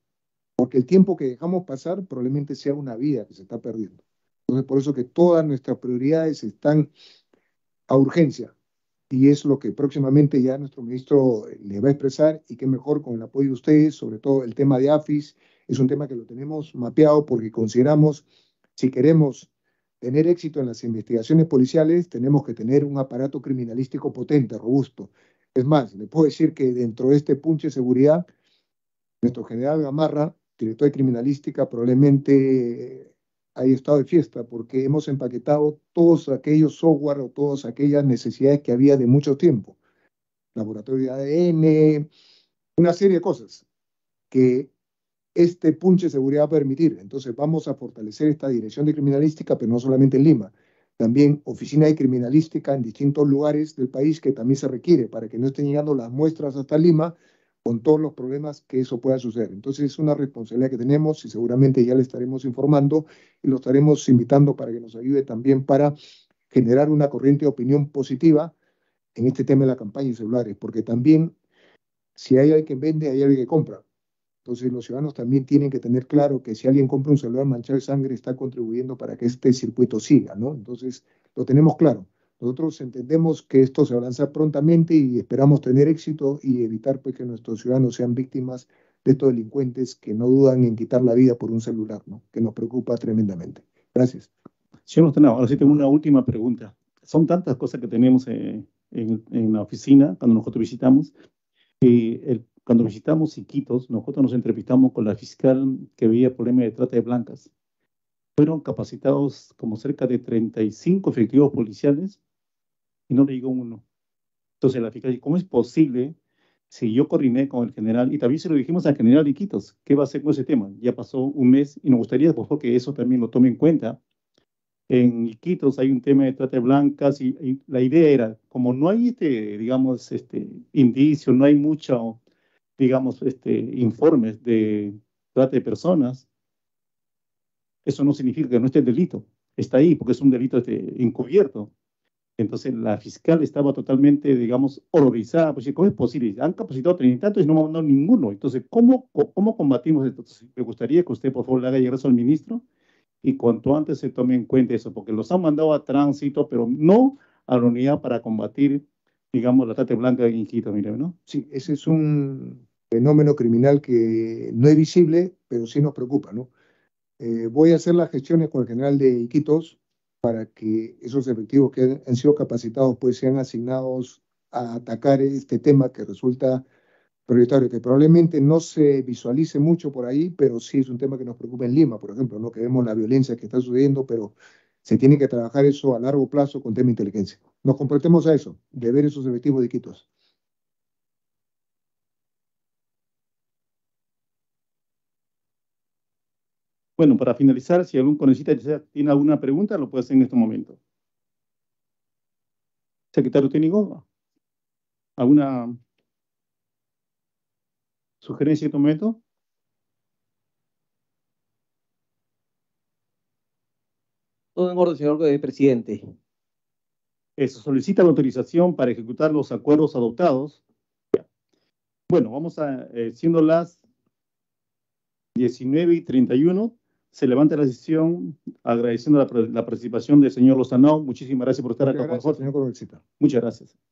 Porque el tiempo que dejamos pasar probablemente sea una vida que se está perdiendo. Entonces, por eso que todas nuestras prioridades están a urgencia, y es lo que próximamente ya nuestro ministro le va a expresar y qué mejor con el apoyo de ustedes, sobre todo el tema de AFIS, es un tema que lo tenemos mapeado porque consideramos si queremos tener éxito en las investigaciones policiales, tenemos que tener un aparato criminalístico potente, robusto. Es más, le puedo decir que dentro de este punche de seguridad, nuestro general Gamarra, director de criminalística, probablemente hay estado de fiesta porque hemos empaquetado todos aquellos software o todas aquellas necesidades que había de mucho tiempo. Laboratorio de ADN, una serie de cosas que este punche de seguridad va a permitir. Entonces vamos a fortalecer esta dirección de criminalística, pero no solamente en Lima, también oficina de criminalística en distintos lugares del país que también se requiere para que no estén llegando las muestras hasta Lima, con todos los problemas que eso pueda suceder. Entonces es una responsabilidad que tenemos y seguramente ya le estaremos informando y lo estaremos invitando para que nos ayude también para generar una corriente de opinión positiva en este tema de la campaña de celulares, porque también si hay alguien que vende, hay alguien que compra. Entonces los ciudadanos también tienen que tener claro que si alguien compra un celular manchado de sangre está contribuyendo para que este circuito siga, ¿no? Entonces lo tenemos claro. Nosotros entendemos que esto se va lanzar prontamente y esperamos tener éxito y evitar pues, que nuestros ciudadanos sean víctimas de estos delincuentes que no dudan en quitar la vida por un celular, ¿no? que nos preocupa tremendamente. Gracias. Señor hemos ahora sí tengo una última pregunta. Son tantas cosas que tenemos eh, en, la oficina cuando nosotros visitamos. y el, cuando visitamos Iquitos, nosotros nos entrevistamos con la fiscal que veía problemas de trata de blancas. Fueron capacitados como cerca de 35 efectivos policiales y no le digo uno. Entonces la fiscal ¿cómo es posible si yo coordiné con el general? Y también se lo dijimos al general Iquitos, ¿qué va a hacer con ese tema? Ya pasó un mes y nos gustaría, por favor, que eso también lo tome en cuenta. En Iquitos hay un tema de trata de blancas y, la idea era, como no hay, este, digamos, este indicio, no hay mucho, digamos, este, informes de trata de personas, eso no significa que no esté el delito. Está ahí porque es un delito este, encubierto. Entonces la fiscal estaba totalmente, digamos, horrorizada. Pues, ¿Cómo es posible? Han capacitado treinta tantos y no han mandado ninguno. Entonces, ¿cómo, cómo combatimos esto? me gustaría que usted, por favor, le haga llegar eso al ministro y cuanto antes se tome en cuenta eso, porque los han mandado a tránsito, pero no a la unidad para combatir, digamos, la trata blanca de Iquitos, mire, ¿no? Sí, ese es un fenómeno criminal que no es visible, pero sí nos preocupa, ¿no? Eh, voy a hacer las gestiones con el general de Iquitos para que esos efectivos que han sido capacitados pues sean asignados a atacar este tema que resulta prioritario, que probablemente no se visualice mucho por ahí, pero sí es un tema que nos preocupa en Lima, por ejemplo, ¿no? que vemos la violencia que está sucediendo, pero se tiene que trabajar eso a largo plazo con tema de inteligencia. Nos comprometemos a eso, de ver esos efectivos de Quitos. Bueno, para finalizar, si algún conocista tiene alguna pregunta, lo puede hacer en este momento. Secretario técnico, ¿alguna sugerencia en este momento? Todo en orden, señor presidente. Eso, solicita la autorización para ejecutar los acuerdos adoptados. Bueno, vamos a, eh, siendo las 19 y 31, se levanta la sesión agradeciendo la, participación del señor Lozano. Muchísimas gracias por estar acá con nosotros. Señor Muchas gracias.